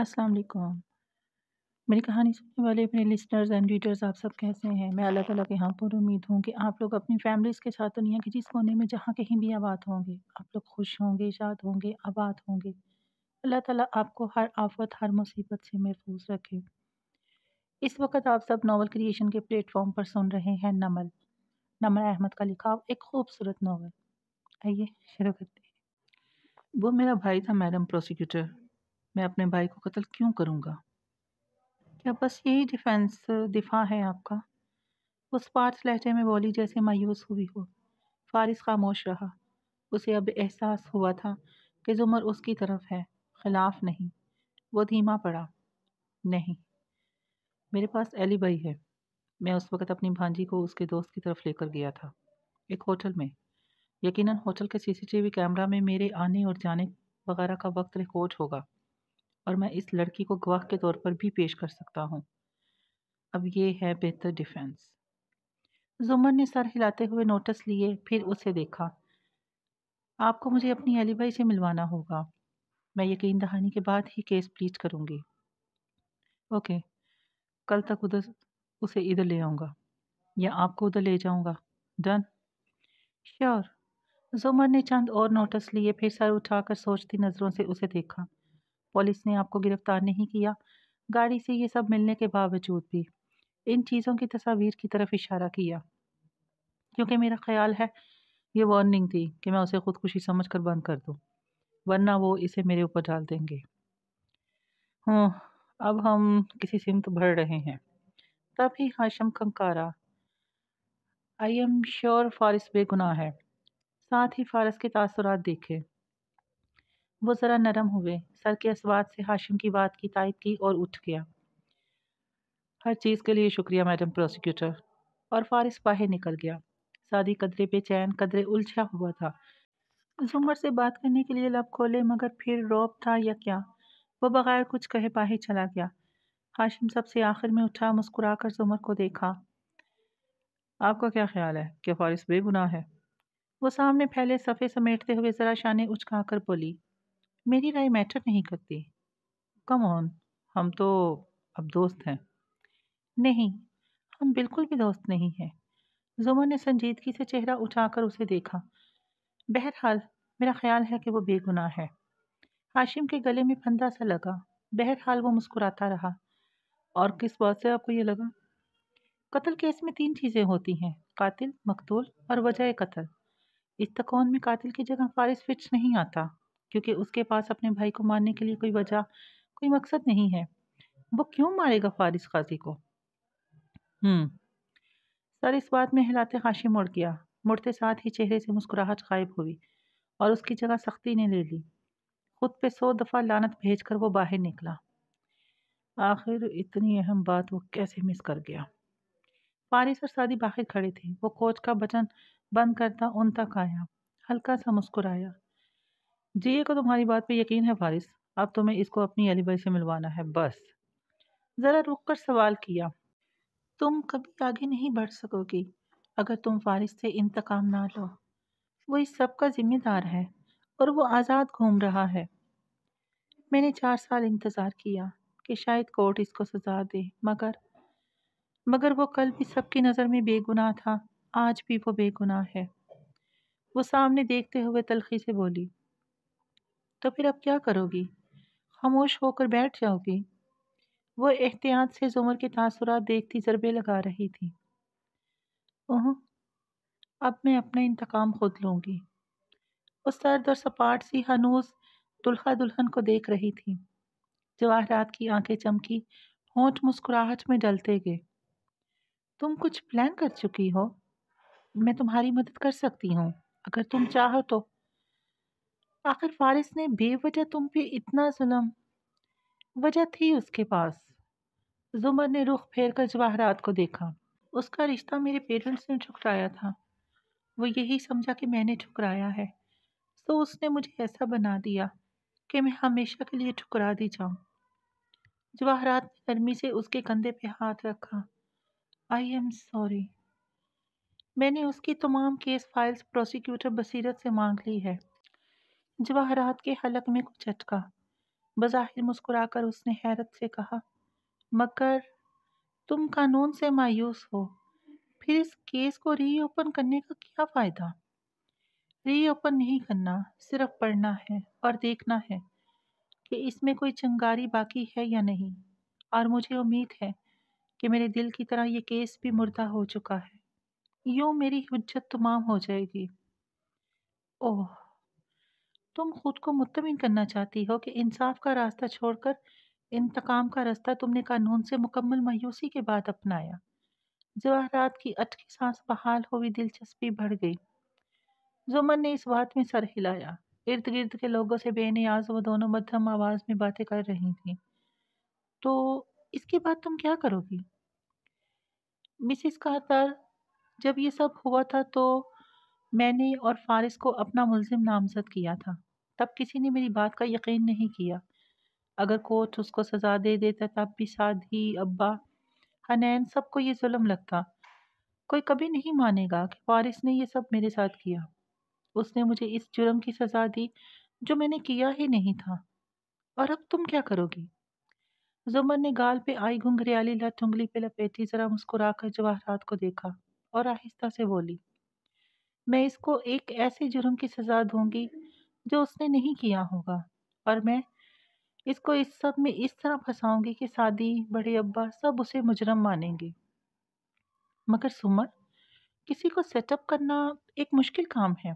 अस्सलाम वालेकुम मेरी कहानी सुनने वाले अपने लिसनर्स एंड रीडर्स आप सब कैसे हैं मैं अल्लाह ताला के यहाँ पर उम्मीद हूँ कि आप लोग अपनी फैमिलीज़ के साथ दुनिया के जिस कोने में जहाँ कहीं भी आबाद होंगे आप लोग खुश होंगे शाद होंगे आबाद होंगे अल्लाह ताला आपको हर आफत हर मुसीबत से महफूज रखे इस वक्त आप सब नावल क्रिएशन के प्लेटफॉर्म पर सुन रहे हैं नमल नमल अहमद का लिखा एक खूबसूरत नावल आइए शुरू करते हैं वो मेरा भाई था मैडम प्रोसिक्यूटर मैं अपने भाई को कत्ल क्यों करूँगा क्या बस यही डिफेंस दिफा है आपका उस पार्ट लहजे में बोली जैसे मायूस हुई हो फारिस खामोश रहा उसे अब एहसास हुआ था कि जुमर उसकी तरफ है खिलाफ नहीं वो धीमा पड़ा नहीं मेरे पास एली भाई है मैं उस वक़्त अपनी भांजी को उसके दोस्त की तरफ लेकर गया था एक होटल में यकीनन होटल के सीसीटीवी कैमरा में मेरे आने और जाने वगैरह का वक्त रिकॉर्ड होगा और मैं इस लड़की को गवाह के तौर पर भी पेश कर सकता हूँ अब ये है बेहतर डिफेंस जुमर ने सर हिलाते हुए नोटिस लिए फिर उसे देखा आपको मुझे अपनी एलिबाई से मिलवाना होगा मैं यकीन दहानी के बाद ही केस प्लीज करूँगी ओके कल तक उधर उसे इधर ले आऊँगा या आपको उधर ले जाऊँगा डन श्योर जुमर ने चंद और नोटिस लिए फिर सर उठाकर सोचती नज़रों से उसे देखा पुलिस ने आपको गिरफ्तार नहीं किया गाड़ी से ये सब मिलने के बावजूद भी इन चीज़ों की तस्वीर की तरफ इशारा किया क्योंकि मेरा ख्याल है ये वार्निंग थी कि मैं उसे खुदकुशी समझ कर बंद कर दूँ वरना वो इसे मेरे ऊपर डाल देंगे हूँ अब हम किसी सिमत भर रहे हैं तभी हाशम कंकारा आई एम श्योर फारिस बेगुनाह है साथ ही फारस के तासरात देखे वो ज़रा नरम हुए सर के असवाद से हाशिम की बात की तायद की और उठ गया हर चीज़ के लिए शुक्रिया मैडम प्रोसिक्यूटर और फारिस बाहर निकल गया सादी कदरे बेचैन कदरे उलझा हुआ था जुमर से बात करने के लिए लब खोले मगर फिर रौब था या क्या वो बगैर कुछ कहे बाहर चला गया हाशिम सबसे आखिर में उठा मुस्कुरा कर जुमर को देखा आपका क्या ख्याल है क्या फारिस बेगुनाह है वो सामने फैले सफ़े समेटते हुए ज़रा शाह ने उचका कर बोली मेरी राय मैटर नहीं करती कम ऑन हम तो अब दोस्त हैं नहीं हम बिल्कुल भी दोस्त नहीं हैं जुमा ने संजीदगी से चेहरा उठाकर उसे देखा बहरहाल मेरा ख्याल है कि वो बेगुनाह है हाशिम के गले में फंदा सा लगा बहरहाल वो मुस्कुराता रहा और किस बात से आपको ये लगा कत्ल केस में तीन चीज़ें होती हैं कातिल मकतूल और वजह कत्ल इस तकौन में कातिल की जगह फारिस फिट्स नहीं आता क्योंकि उसके पास अपने भाई को मारने के लिए कोई वजह कोई मकसद नहीं है वो क्यों मारेगा फारिस काजी को हम्म सर इस बात में हिलाते खाशी मुड़ गया मुड़ते साथ ही चेहरे से मुस्कुराहट गायब हुई और उसकी जगह सख्ती ने ले ली खुद पे सौ दफ़ा लानत भेज कर वो बाहर निकला आखिर इतनी अहम बात वो कैसे मिस कर गया फारिस और सादी बाहर खड़े थे वो कोच का बचन बंद करता उन तक आया हल्का सा मुस्कुराया जिए को तो तुम्हारी बात पे यकीन है फारिस अब तुम्हें इसको अपनी अलीबाई से मिलवाना है बस ज़रा रुक कर सवाल किया तुम कभी आगे नहीं बढ़ सकोगी अगर तुम फारिस से इंतकाम ना लो वो इस सब का जिम्मेदार है और वो आज़ाद घूम रहा है मैंने चार साल इंतज़ार किया कि शायद कोर्ट इसको सजा दे मगर मगर वो कल भी सबकी नज़र में बेगुनाह था आज भी वो बेगुनाह है वो सामने देखते हुए तलखी से बोली तो फिर अब क्या करोगी खामोश होकर बैठ जाओगी वो एहतियात से जुमर के तासुरात देखती ज़रबे लगा रही थी ओह अब मैं अपना इंतकाम खुद लूँगी उस दर्द और सपाट सी हनूस दुल्हा दुल्हन को देख रही थी जवाहरात की आंखें चमकी होंठ मुस्कुराहट में डलते गए तुम कुछ प्लान कर चुकी हो मैं तुम्हारी मदद कर सकती हूँ अगर तुम चाहो तो आखिर फारिस ने बेवजह तुम पे इतना जुलम वजह थी उसके पास जुमर ने रुख फेर कर जवाहरात को देखा उसका रिश्ता मेरे पेरेंट्स ने ठुकराया था वो यही समझा कि मैंने ठुकराया है तो उसने मुझे ऐसा बना दिया कि मैं हमेशा के लिए ठुकरा दी जाऊं जवाहरात ने गर्मी से उसके कंधे पे हाथ रखा आई एम सॉरी मैंने उसकी तमाम केस फाइल्स प्रोसिक्यूटर बसीरत से मांग ली है जवाहरात के हलक में कुछ अटका बज़ाहिर मुस्कुराकर उसने हैरत से कहा मगर तुम कानून से मायूस हो फिर इस केस को रीओपन करने का क्या फ़ायदा रीओपन नहीं करना सिर्फ पढ़ना है और देखना है कि इसमें कोई चंगारी बाकी है या नहीं और मुझे उम्मीद है कि मेरे दिल की तरह ये केस भी मुर्दा हो चुका है यूँ मेरी हजत तमाम हो जाएगी ओह तुम खुद को मुतमिन करना चाहती हो कि इंसाफ का रास्ता छोड़कर इंतकाम का रास्ता तुमने कानून से मुकम्मल मायूसी के बाद अपनाया जवाहरात की अटकी सांस बहाल हुई दिलचस्पी बढ़ गई जुमन ने इस बात में सर हिलाया इर्द गिर्द के लोगों से बेनियाज वो दोनों मध्यम आवाज़ में बातें कर रही थी तो इसके बाद तुम क्या करोगी मिसिस कार्तर जब ये सब हुआ था तो मैंने और फारिस को अपना मुलजिम नामजद किया था तब किसी ने मेरी बात का यकीन नहीं किया अगर कोच उसको सज़ा दे देता तब भी साधी अब्बा हनैन सबको ये जुल्म लगता कोई कभी नहीं मानेगा कि फारिस ने यह सब मेरे साथ किया उसने मुझे इस जुर्म की सज़ा दी जो मैंने किया ही नहीं था और अब तुम क्या करोगी जुमर ने गाल पे आई घुंघरियाली लत उंगली पे लपेटी ज़रा मुस्कुरा कर जवाहरात को देखा और आहिस्ता से बोली मैं इसको एक ऐसे जुर्म की सज़ा दूंगी जो उसने नहीं किया होगा और मैं इसको इस सब में इस तरह फंसाऊंगी कि शादी बड़े अब्बा सब उसे मुजरम मानेंगे मगर सुमर किसी को सेटअप करना एक मुश्किल काम है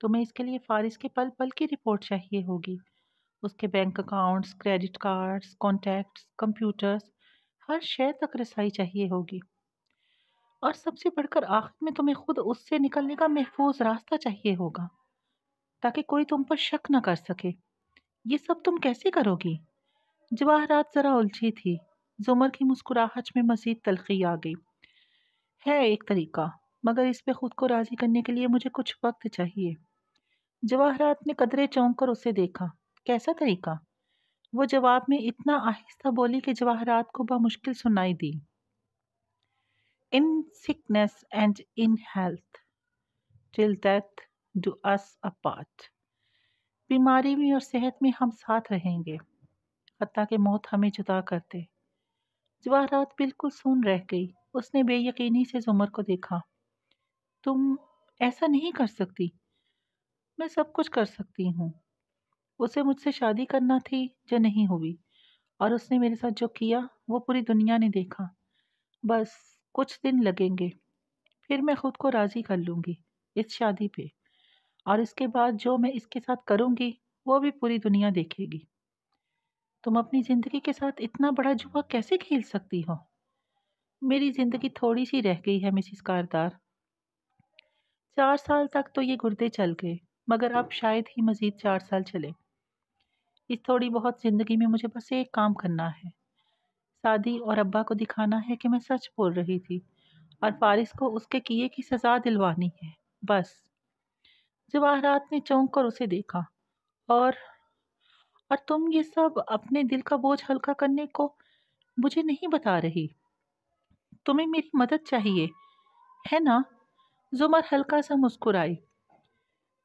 तुम्हें इसके लिए फारिस के पल पल की रिपोर्ट चाहिए होगी उसके bank accounts credit cards contacts computers हर शेयर तक रसाई चाहिए होगी और सबसे बढ़कर आखिर में तुम्हें खुद उससे निकलने का महफूज रास्ता चाहिए होगा ताकि कोई तुम पर शक न कर सके ये सब तुम कैसे करोगी जवाहरात ज़रा उलझी थी जुमर की मुस्कुराहट में मज़ीद तलखी आ गई है एक तरीका मगर इस पे ख़ुद को राज़ी करने के लिए मुझे कुछ वक्त चाहिए जवाहरात ने कदरे चौंक कर उसे देखा कैसा तरीका वो जवाब में इतना आहिस्ता बोली कि जवाहरात को मुश्किल सुनाई दी in sickness and in health, till death do us apart. बीमारी में और सेहत में हम साथ रहेंगे हत्या के मौत हमें जुदा कर दे जवाहरात बिल्कुल सुन रह गई उसने बेयकीनी से जुमर को देखा तुम ऐसा नहीं कर सकती मैं सब कुछ कर सकती हूँ उसे मुझसे शादी करना थी जो नहीं हुई और उसने मेरे साथ जो किया वो पूरी दुनिया ने देखा बस कुछ दिन लगेंगे फिर मैं ख़ुद को राज़ी कर लूँगी इस शादी पे और इसके बाद जो मैं इसके साथ करूँगी वो भी पूरी दुनिया देखेगी तुम अपनी ज़िंदगी के साथ इतना बड़ा जुआ कैसे खेल सकती हो मेरी ज़िंदगी थोड़ी सी रह गई है मिसिस कारदार चार साल तक तो ये गुर्दे चल गए मगर अब शायद ही मज़ीद चार साल चले इस थोड़ी बहुत ज़िंदगी में मुझे बस एक काम करना है सादी और अब्बा को दिखाना है कि मैं सच बोल रही थी और फारिस को उसके किए की सज़ा दिलवानी है बस जवाहरात ने चौंक कर उसे देखा और और तुम ये सब अपने दिल का बोझ हल्का करने को मुझे नहीं बता रही तुम्हें मेरी मदद चाहिए है ना जुमर हल्का सा मुस्कुराई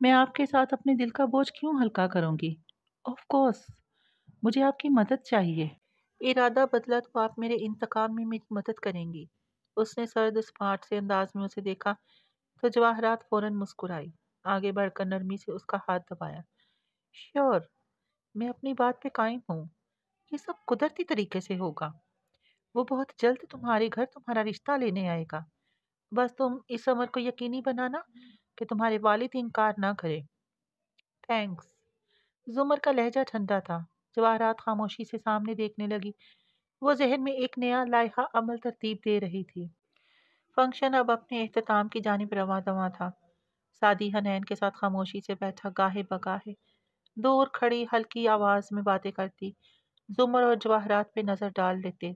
मैं आपके साथ अपने दिल का बोझ क्यों हल्का करूँगी ऑफ कोर्स मुझे आपकी मदद चाहिए इरादा बदला तो आप मेरे इंतकाम में मेरी मदद करेंगी उसने सर्द स्मार्ट से अंदाज में उसे देखा तो जवाहरात फौरन मुस्कुराई आगे बढ़कर नरमी से उसका हाथ दबाया श्योर मैं अपनी बात पे कायम हूँ ये सब कुदरती तरीके से होगा वो बहुत जल्द तुम्हारे घर तुम्हारा रिश्ता लेने आएगा बस तुम इस अमर को यकीनी बनाना कि तुम्हारे वालिद इनकार ना करें थैंक्स जुमर का लहजा ठंडा था जवाहरात खामोशी से सामने देखने लगी वो जहन में एक नया लाइहा अमल तरतीब दे रही थी फंक्शन अब अपने अहताम की जानब रवा दवा था सादी हनैन के साथ खामोशी से बैठा गाहे बगाहे दूर खड़ी हल्की आवाज़ में बातें करती जुमर और जवाहरात पे नज़र डाल लेते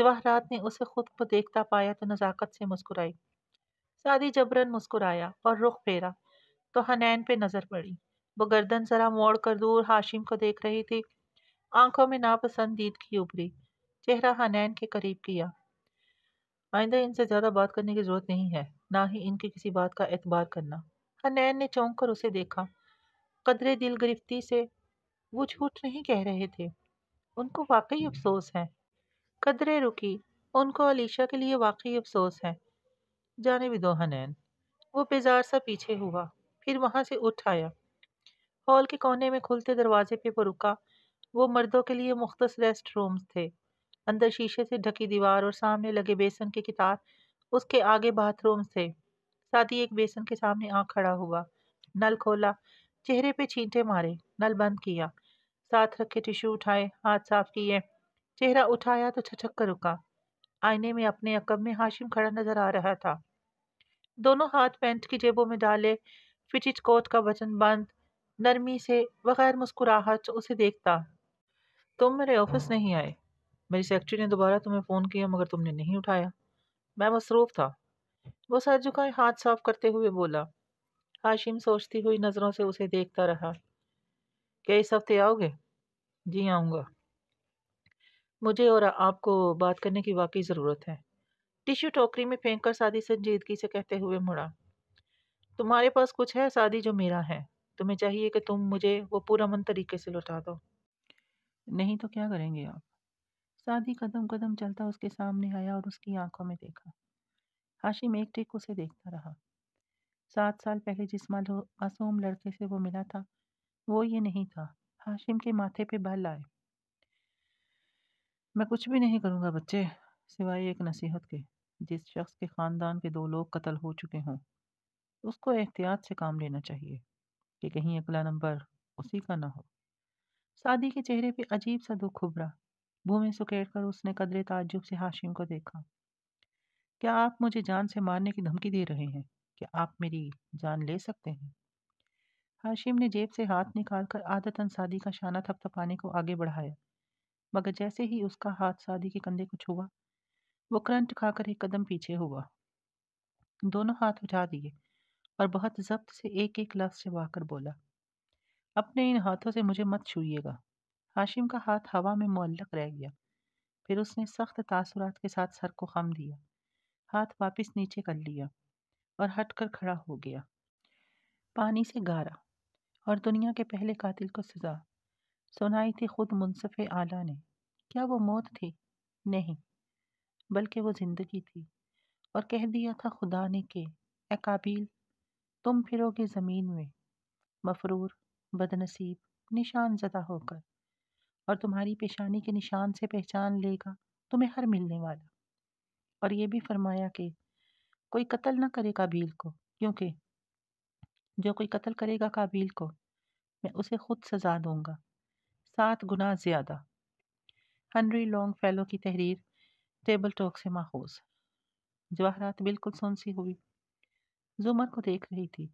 जवाहरात ने उसे खुद को देखता पाया तो नज़ाकत से मुस्कुराई सादी जबरन मुस्कुराया और रुख फेरा तो हनैन पे नज़र पड़ी वो गर्दन जरा मोड़ कर दूर हाशिम को देख रही थी आंखों में नापसंदीदगी उभरी चेहरा हनैन के करीब किया आइंदा इनसे ज़्यादा बात करने की ज़रूरत नहीं है ना ही इनकी किसी बात का एतबार करना हनैन ने चौंक कर उसे देखा कदरे दिल गिरफ्ती से वो झूठ नहीं कह रहे थे उनको वाकई अफसोस है कदरे रुकी उनको अलीशा के लिए वाकई अफसोस है जाने भी दो हनैन वो बेजार सा पीछे हुआ फिर वहाँ से उठ आया हॉल के कोने में खुलते दरवाजे पे वो रुका वो मर्दों के लिए मुख्तस रेस्ट रूम्स थे अंदर शीशे से ढकी दीवार और सामने लगे बेसन के कितार उसके आगे बाथरूम्स थे ही एक बेसन के सामने आँख खड़ा हुआ नल खोला चेहरे पे छींटे मारे नल बंद किया साथ रखे टिश्यू उठाए हाथ साफ किए चेहरा उठाया तो छचक कर रुका आईने में अपने अकब में हाशिम खड़ा नजर आ रहा था दोनों हाथ पैंट की जेबों में डाले फिटिट कोट का बचन बंद नरमी से बगैर मुस्कुराहट उसे देखता तुम मेरे ऑफिस हाँ। नहीं आए मेरी सेक्रेटरी ने दोबारा तुम्हें फ़ोन किया मगर तुमने नहीं उठाया मैं मसरूफ़ था वो सर झुकाए हाथ साफ करते हुए बोला हाशिम सोचती हुई नज़रों से उसे देखता रहा क्या इस हफ्ते आओगे जी आऊँगा मुझे और आपको बात करने की वाकई ज़रूरत है टिश्यू टोकरी में फेंक कर शादी संजीदगी से कहते हुए मुड़ा तुम्हारे पास कुछ है शादी जो मेरा है तुम्हें चाहिए कि तुम मुझे वो पूरा मन तरीके से लौटा दो नहीं तो क्या करेंगे आप सादी कदम कदम चलता उसके सामने आया और उसकी आंखों में देखा हाशिम एक टिक उसे देखता रहा सात साल पहले जिस मासूम लड़के से वो मिला था वो ये नहीं था हाशिम के माथे पे बल आए मैं कुछ भी नहीं करूँगा बच्चे सिवाय एक नसीहत के जिस शख्स के ख़ानदान के दो लोग कत्ल हो चुके हों उसको एहतियात से काम लेना चाहिए कि कहीं अगला नंबर उसी का ना हो सादी के चेहरे पे अजीब सा दुख उभरा भूमि सुखेड़ कर उसने कदरे ताज्जुब से हाशिम को देखा क्या आप मुझे जान से मारने की धमकी दे रहे हैं क्या आप मेरी जान ले सकते हैं हाशिम ने जेब से हाथ निकालकर आदतन सादी का शाना थपथपाने को आगे बढ़ाया मगर जैसे ही उसका हाथ सादी के कंधे को छुआ वो करंट खाकर एक कदम पीछे हुआ दोनों हाथ उठा दिए और बहुत जब्त से एक एक लफ्ज़ चबाकर बोला अपने इन हाथों से मुझे मत छूएगा हाशिम का हाथ हवा में मुअल्लक रह गया फिर उसने सख्त तासुरात के साथ सर को खम दिया हाथ वापस नीचे कर लिया और हट कर खड़ा हो गया पानी से गारा और दुनिया के पहले कातिल को सजा सुनाई थी खुद मुनसफ़ आला ने क्या वो मौत थी नहीं बल्कि वो ज़िंदगी थी और कह दिया था खुदा ने के अकाबिल तुम फिरोगे ज़मीन में मफरूर बदनसीब निशान ज़दा होकर और तुम्हारी पेशानी के निशान से पहचान लेगा तुम्हें हर मिलने वाला और ये भी फरमाया कि कोई कत्ल ना करे काबिल को क्योंकि जो कोई कत्ल करेगा काबिल को मैं उसे खुद सजा दूंगा सात गुना ज़्यादा हनरी लॉन्ग फेलो की तहरीर टेबल टॉक से माखूज जवाहरात बिल्कुल सुनसी हुई जुमर को देख रही थी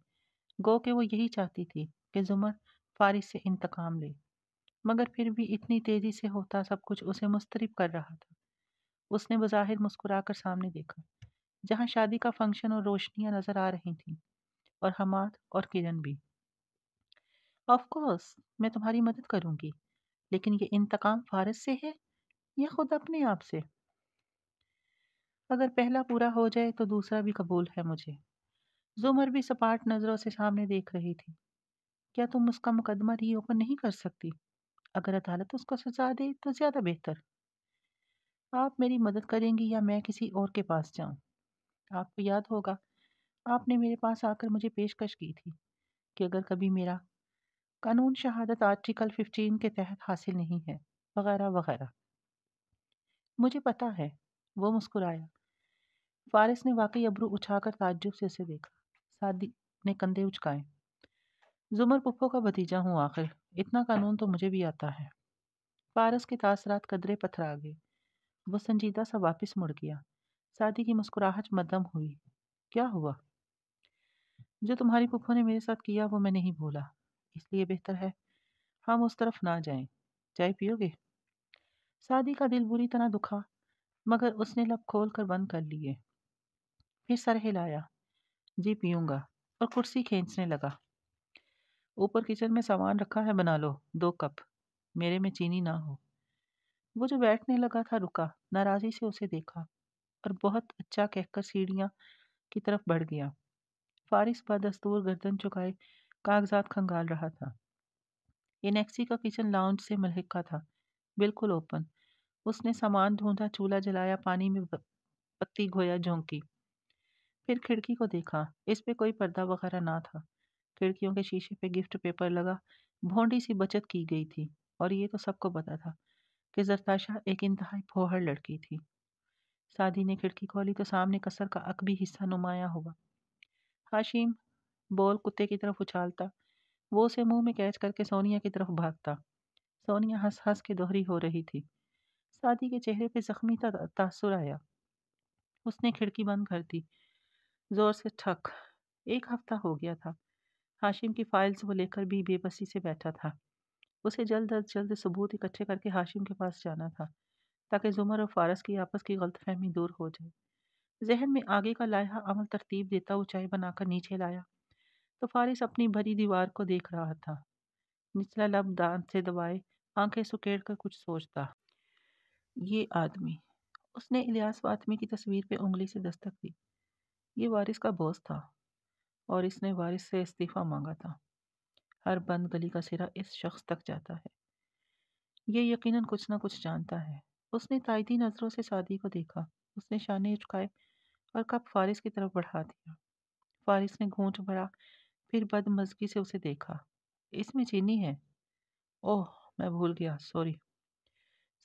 गो के वो यही चाहती थी कि जुमर फारिस से इंतकाम ले मगर फिर भी इतनी तेज़ी से होता सब कुछ उसे मुस्तरब कर रहा था उसने बज़ाहिर मुस्कुराकर सामने देखा जहाँ शादी का फंक्शन और रोशनियाँ नज़र आ रही थीं और हमाद और किरण भी ऑफ कोर्स मैं तुम्हारी मदद करूँगी लेकिन ये इंतकाम फारस से है या खुद अपने आप से अगर पहला पूरा हो जाए तो दूसरा भी कबूल है मुझे जुमर भी सपाट नज़रों से सामने देख रही थी क्या तुम उसका मुकदमा रीओपन नहीं कर सकती अगर अदालत उसको सजा दे तो ज़्यादा बेहतर आप मेरी मदद करेंगी या मैं किसी और के पास जाऊं? आपको याद होगा आपने मेरे पास आकर मुझे पेशकश की थी कि अगर कभी मेरा कानून शहादत आर्टिकल 15 के तहत हासिल नहीं है वगैरह वगैरह मुझे पता है वो मुस्कुराया फारिस ने वाकई अबरू उछाकर ताज्जुब से उसे देखा सादी ने कंधे उचकाए जुमर पुप्पो का भतीजा हूँ आखिर इतना कानून तो मुझे भी आता है पारस के तासरात कदरे पत्थर आ गए वो संजीदा सा वापस मुड़ गया सादी की मुस्कुराहट मदम हुई क्या हुआ जो तुम्हारी पुप्पो ने मेरे साथ किया वो मैं नहीं भूला इसलिए बेहतर है हम उस तरफ ना जाएं चाय पियोगे सादी का दिल बुरी तरह दुखा मगर उसने लब खोल कर बंद कर लिए फिर सर हिलाया जी पीऊँगा और कुर्सी खींचने लगा ऊपर किचन में सामान रखा है बना लो दो कप मेरे में चीनी ना हो वो जो बैठने लगा था रुका नाराज़ी से उसे देखा और बहुत अच्छा कहकर सीढ़ियाँ की तरफ बढ़ गया फारिस दस्तूर गर्दन चुकाए कागजात खंगाल रहा था इनेक्सी का किचन लाउंज से मलहिका था बिल्कुल ओपन उसने सामान ढूंढा चूल्हा जलाया पानी में पत्ती घोया झोंकी फिर खिड़की को देखा इस पे कोई पर्दा वगैरह ना था खिड़कियों के शीशे पे गिफ्ट पेपर लगा भोंडी सी बचत की गई थी और ये तो सबको पता था कि जरताशा एक इंतहाई फोहर लड़की थी सादी ने खिड़की खोली तो सामने कसर का अकबी हिस्सा नुमाया हुआ हाशिम बोल कुत्ते की तरफ उछालता वो उसे मुंह में कैच करके सोनिया की तरफ भागता सोनिया हंस हंस के दोहरी हो रही थी सादी के चेहरे पे जख्मी तासुर आया उसने खिड़की बंद कर दी ज़ोर से ठक एक हफ्ता हो गया था हाशिम की फाइल्स वो लेकर भी बेबसी से बैठा था उसे जल्द अज जल्द सबूत इकट्ठे करके हाशिम के पास जाना था ताकि जुमर और फारस की आपस की गलतफहमी दूर हो जाए जहन में आगे का लाया अमल तरतीब देता वो चाय बनाकर नीचे लाया तो फारिस अपनी भरी दीवार को देख रहा था निचला लब दांत से दबाए आंखें सुकेड़ कर कुछ सोचता ये आदमी उसने इलियास फातमी की तस्वीर पे उंगली से दस्तक दी ये वारिस का बॉस था और इसने वारिस से इस्तीफ़ा मांगा था हर बंद गली का सिरा इस शख्स तक जाता है ये यकीनन कुछ ना कुछ जानता है उसने तायदी नज़रों से शादी को देखा उसने शाने उचकाए और कप फारिस की तरफ बढ़ा दिया फारिस ने घूंट भरा फिर बदमजगी से उसे देखा इसमें चीनी है ओह मैं भूल गया सॉरी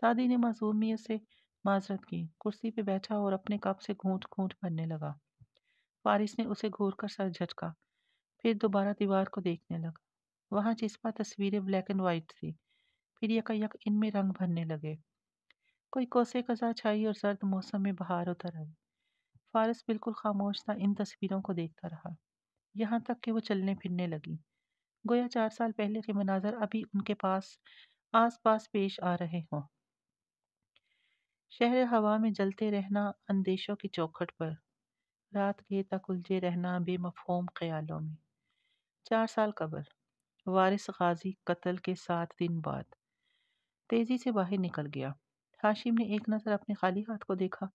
सादी ने मासूमियत से माजरत की कुर्सी पे बैठा और अपने कप से घूंट घूंट भरने लगा फारिस ने उसे घूर कर सर झटका फिर दोबारा दीवार को देखने लगा वहाँ जिस पर तस्वीरें ब्लैक एंड वाइट थी फिर यकायक इनमें रंग भरने लगे कोई कोसे कजा छाई और सर्द मौसम में बहार उतर आई फारस बिल्कुल खामोश था इन तस्वीरों को देखता रहा यहाँ तक कि वो चलने फिरने लगी गोया चार साल पहले के मनाजर अभी उनके पास आस पास पेश आ रहे हों शहर हवा में जलते रहना अंदेशों की चौखट पर रात के तक उलझे रहना बेमफहम ख्यालों में चार साल कबल वारिस गाजी कत्ल के सात दिन बाद तेज़ी से बाहर निकल गया हाशिम ने एक नज़र अपने खाली हाथ को देखा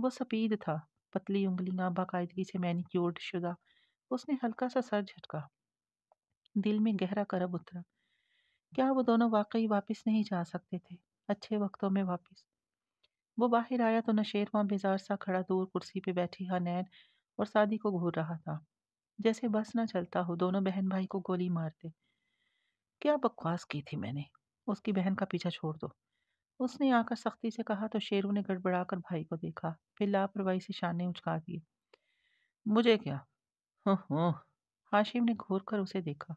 वो सफ़ेद था पतली उंगलियां बाकायदगी से मैनिक्योर्ड शुदा उसने हल्का सा सर झटका दिल में गहरा करब उतरा क्या वो दोनों वाकई वापस नहीं जा सकते थे अच्छे वक्तों में वापस वो बाहर आया तो नशेरवा बेजार सा खड़ा दूर कुर्सी पे बैठी हनैन हाँ और सादी को घूर रहा था जैसे बस ना चलता हो दोनों बहन भाई को गोली मारते क्या बकवास की थी मैंने उसकी बहन का पीछा छोड़ दो उसने आकर सख्ती से कहा तो शेरू ने गड़बड़ा कर भाई को देखा फिर लापरवाही से शाने उचका दिए मुझे क्या हाँ, हाँ। हाशिम ने घूर कर उसे देखा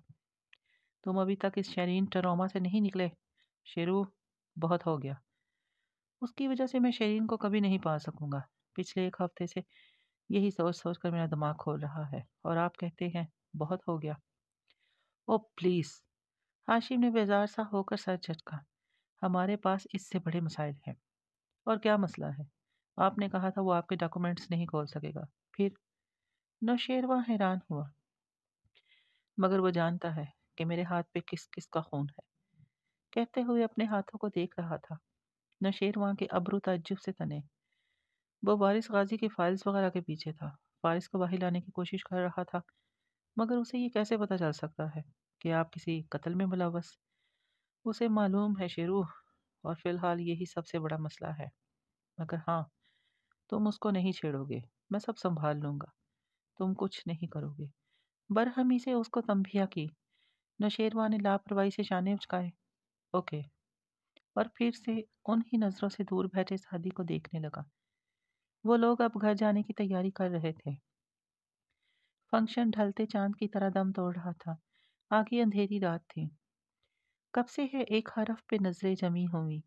तुम अभी तक इस शरीन ट्रोमा से नहीं निकले शेरू बहुत हो गया उसकी वजह से मैं शरीन को कभी नहीं पा सकूंगा पिछले एक हफ्ते से यही सोच सोच कर मेरा दिमाग खोल रहा है और आप कहते हैं बहुत हो गया ओ प्लीज़ हाशिम ने बेजार सा होकर सर झटका हमारे पास इससे बड़े मसाइल हैं और क्या मसला है आपने कहा था वो आपके डॉक्यूमेंट्स नहीं खोल सकेगा फिर नौशेरवा हैरान हुआ मगर वो जानता है कि मेरे हाथ पे किस किस का खून है कहते हुए अपने हाथों को देख रहा था नशेर वहाँ के अबरू तजुब से तने वो वारिस गाजी के फाइल्स वगैरह के पीछे था फारिस को बाहर लाने की कोशिश कर रहा था मगर उसे ये कैसे पता चल सकता है कि आप किसी कत्ल में मुलवस उसे मालूम है शेरू और फ़िलहाल यही सबसे बड़ा मसला है मगर हाँ तुम उसको नहीं छेड़ोगे मैं सब संभाल लूँगा तुम कुछ नहीं करोगे बरहमी से उसको तंभिया की नशेरवा ने लापरवाही से शाने उचकाए ओके और फिर से उन ही नज़रों से दूर बैठे शादी को देखने लगा वो लोग अब घर जाने की तैयारी कर रहे थे फंक्शन ढलते चांद की तरह दम तोड़ रहा था आगे अंधेरी रात थी कब से है एक हरफ पे नजरें जमी हुई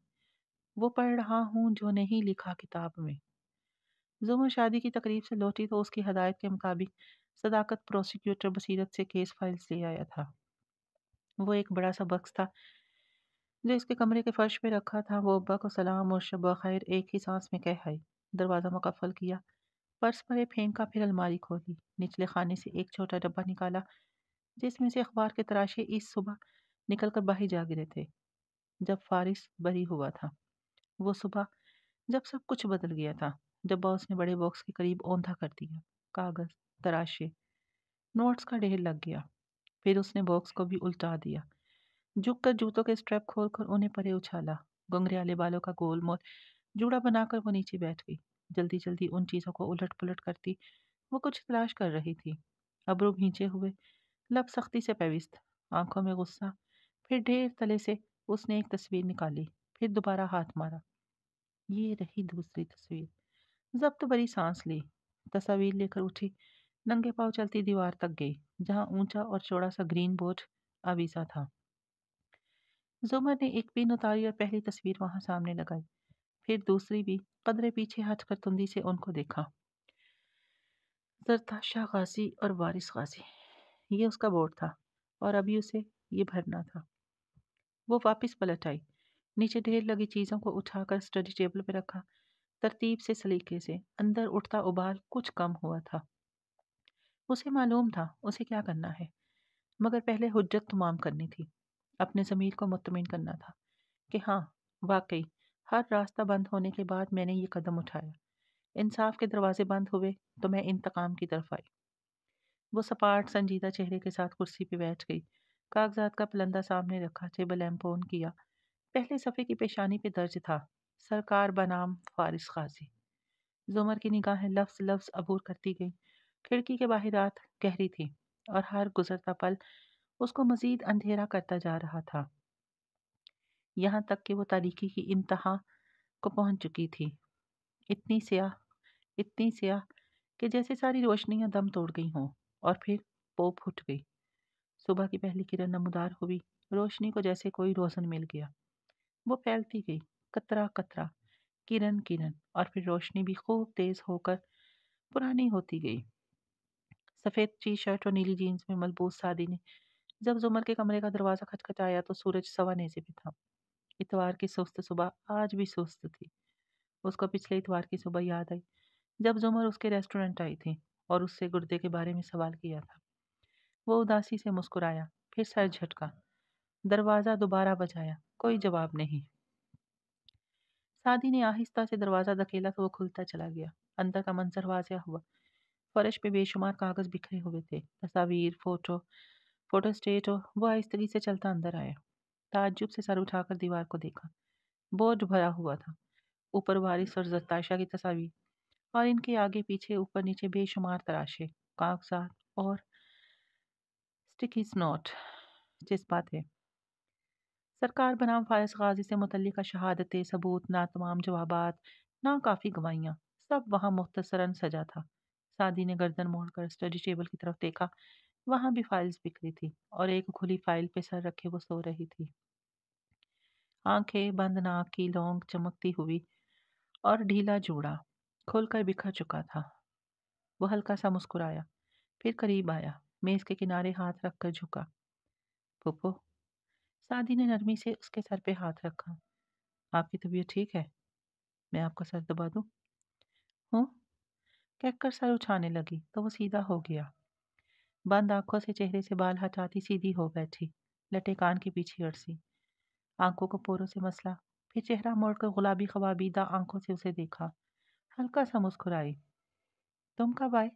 वो पढ़ रहा हूँ जो नहीं लिखा किताब में जुम्मन शादी की तकरीब से लौटी तो उसकी हदायत के मुताबिक सदाकत प्रोसिक्यूटर बसीरत से केस फाइल्स ले आया था वो एक बड़ा सा बक्स था जो इसके कमरे के फर्श पे रखा था वो अब्बा को सलाम और शब खैर एक ही सांस में कह आई दरवाज़ा मुकफल किया पर्स पर फेंका फिर अलमारी खोली निचले खाने से एक छोटा डब्बा निकाला जिसमें से अखबार के तराशे इस सुबह निकल कर बाहर जा गिरे थे जब फारिस बरी हुआ था वो सुबह जब सब कुछ बदल गया था डब्बा उसने बड़े बॉक्स के करीब ओंधा कर दिया कागज़ तराशे नोट्स का ढेर लग गया फिर उसने बॉक्स को भी उल्टा दिया झुक कर जूतों के स्ट्रैप खोल कर उन्हें परे उछाला घुंघरियाले बालों का गोल मोल जूड़ा बनाकर वो नीचे बैठ गई जल्दी जल्दी उन चीज़ों को उलट पुलट करती वो कुछ तलाश कर रही थी अबरू भींचे हुए लब सख्ती से पेविस्त आंखों में गुस्सा फिर ढेर तले से उसने एक तस्वीर निकाली फिर दोबारा हाथ मारा ये रही दूसरी तस्वीर जब्त बड़ी सांस ली तस्वीर लेकर उठी नंगे पाव चलती दीवार तक गई जहां ऊंचा और चौड़ा सा ग्रीन बोर्ड अवीसा था जुमर ने एक पिन उतारी और पहली तस्वीर वहां सामने लगाई फिर दूसरी भी कदरे पीछे हटकर तुंदी से उनको देखा जरताशाह गाजी और वारिस गाजी ये उसका बोर्ड था और अभी उसे ये भरना था वो वापस पलट आई नीचे ढेर लगी चीज़ों को उठाकर स्टडी टेबल पर रखा तरतीब से सलीके से अंदर उठता उबाल कुछ कम हुआ था उसे मालूम था उसे क्या करना है मगर पहले हुज्जत तमाम करनी थी अपने ज़मीर को मुतमिन करना था कि हाँ वाकई हर रास्ता बंद होने के बाद मैंने ये कदम उठाया इंसाफ के दरवाजे बंद हुए तो मैं इंतकाम की तरफ आई वो सपाट संजीदा चेहरे के साथ कुर्सी पर बैठ गई कागजात का पलंदा सामने रखा टेबल एम्पोन किया पहले सफ़े की पेशानी पे दर्ज था सरकार बनाम फारिस खाजी जुमर की निगाहें लफ्ज़ लफ्ज़ अबूर करती गई खिड़की के बाहर रात गहरी थी और हर गुजरता पल उसको मज़ीद अंधेरा करता जा रहा था यहाँ तक कि वो तारीखी की इंतहा को पहुँच चुकी थी इतनी स्याह इतनी स्याह कि जैसे सारी रोशनियाँ दम तोड़ गई हों और फिर पोप उठ गई सुबह की पहली किरण नमदार हुई रोशनी को जैसे कोई रोशन मिल गया वो फैलती गई कतरा कतरा किरण किरण और फिर रोशनी भी खूब तेज़ होकर पुरानी होती गई सफ़ेद टी शर्ट और नीली जीन्स में मलबूस सादी ने जब जुमर के कमरे का दरवाज़ा खचखचाया तो सूरज सवा से पे था इतवार की सुस्त सुबह आज भी सुस्त थी उसको पिछले इतवार की सुबह याद आई जब जुमर उसके रेस्टोरेंट आई थी और उससे गुर्दे के बारे में सवाल किया था वो उदासी से मुस्कुराया फिर सर झटका दरवाज़ा दोबारा बजाया कोई जवाब नहीं सादी ने आहिस्ता से दरवाज़ा धकेला तो वो खुलता चला गया अंदर का मंजर वाजिया हुआ फर्श पे बेशुमार कागज़ बिखरे हुए थे तस्वीर फ़ोटो फोटो स्टेट हो वो आहिस्तगी से चलता अंदर आया ताजुब से सर उठाकर दीवार को देखा बोर्ड भरा हुआ था ऊपर वारिस और जत्ताशा की तस्वीर और इनके आगे पीछे ऊपर नीचे बेशुमार तराशे कागजात और स्टिकी स्नोट है सरकार बनाम फारस गाजी से मुतल शहादतें सबूत ना तमाम जवाब ना काफ़ी गवाहियाँ सब वहाँ मुख्तसरा सजा था सादी ने गर्दन मोड़ कर स्टडी टेबल की तरफ देखा वहां भी फाइल्स बिखरी थी और एक खुली फाइल पे सर रखे वो सो रही थी आंखें बंद नाक की लौंग चमकती हुई और ढीला जोड़ा खोलकर बिखर चुका था वो हल्का सा मुस्कुराया फिर करीब आया मेज के किनारे हाथ रखकर झुका पुप्पो सादी ने नरमी से उसके सर पे हाथ रखा आपकी तबीयत ठीक है मैं आपका सर दबा दूँ हूँ कहकर सर उछाने लगी तो वो सीधा हो गया बंद आंखों से चेहरे से बाल हटाती सीधी हो बैठी लटे कान के पीछे अड़सी आंखों को पोरों से मसला फिर चेहरा मोड़कर गुलाबी खवाबीदा आंखों से उसे देखा हल्का सा मुस्कुराई तुम कब आए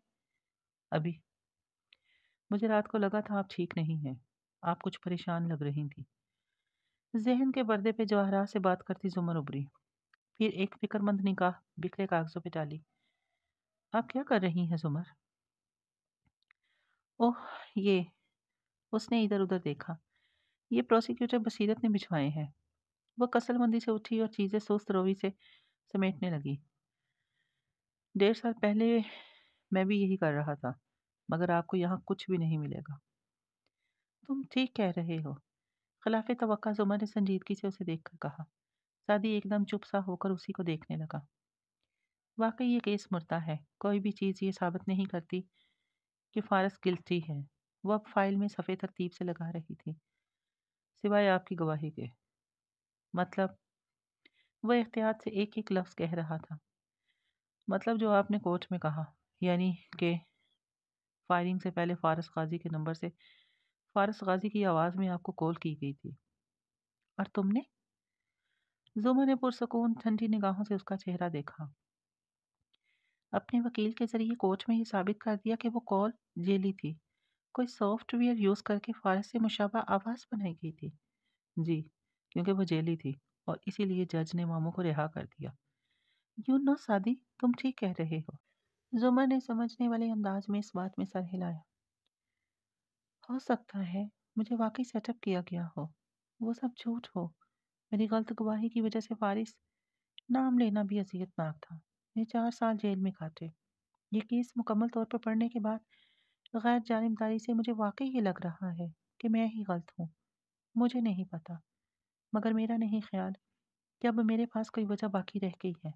अभी मुझे रात को लगा था आप ठीक नहीं हैं आप कुछ परेशान लग रही थी जहन के पर्दे पे जवाहरा से बात करती जुमर उभरी फिर एक फिक्रमंद निकाह बिखरे कागजों पे डाली आप क्या कर रही हैं जुमर ओह ये उसने इधर उधर देखा ये प्रोसिक्यूटर बसीरत ने भिजवाए हैं वह कसलमंदी से उठी और चीज़ें सुस्त रोवी से समेटने लगी डेढ़ साल पहले मैं भी यही कर रहा था मगर आपको यहाँ कुछ भी नहीं मिलेगा तुम ठीक कह रहे हो खिलाफ तो उमर ने संजीदगी से उसे देखकर कहा सादी एकदम चुप सा होकर उसी को देखने लगा वाकई ये केस मुर्दा है कोई भी चीज़ ये साबित नहीं करती कि फारस गिल्टी है वह अब फाइल में सफ़े तरतीब से लगा रही थी सिवाय आपकी गवाही के मतलब वह एहतियात से एक एक लफ्ज़ कह रहा था मतलब जो आपने कोर्ट में कहा यानी कि फायरिंग से पहले फारस गाजी के नंबर से फारस गाजी की आवाज़ में आपको कॉल की गई थी और तुमने जुमा ने पुरसकून ठंडी निगाहों से उसका चेहरा देखा अपने वकील के जरिए कोर्ट में ये साबित कर दिया कि वो कॉल जेली थी कोई सॉफ्टवेयर यूज़ करके फारस से मुशाबा आवाज़ बनाई गई थी जी क्योंकि वो जेली थी और इसीलिए जज ने मामू को रिहा कर दिया यू नो सादी तुम ठीक कह रहे हो जुमर ने समझने वाले अंदाज में इस बात में सर हिलाया हो सकता है मुझे वाकई सेटअप किया गया हो वो सब झूठ हो मेरी गलत गवाही की वजह से फारिस नाम लेना भी असीयतनाक था ने चार साल जेल में काटे ये केस मुकम्मल तौर पर पढ़ने के बाद गैर जानबदारी से मुझे वाकई ये लग रहा है कि मैं ही गलत हूँ मुझे नहीं पता मगर मेरा नहीं ख्याल कि अब मेरे पास कोई वजह बाकी रह गई है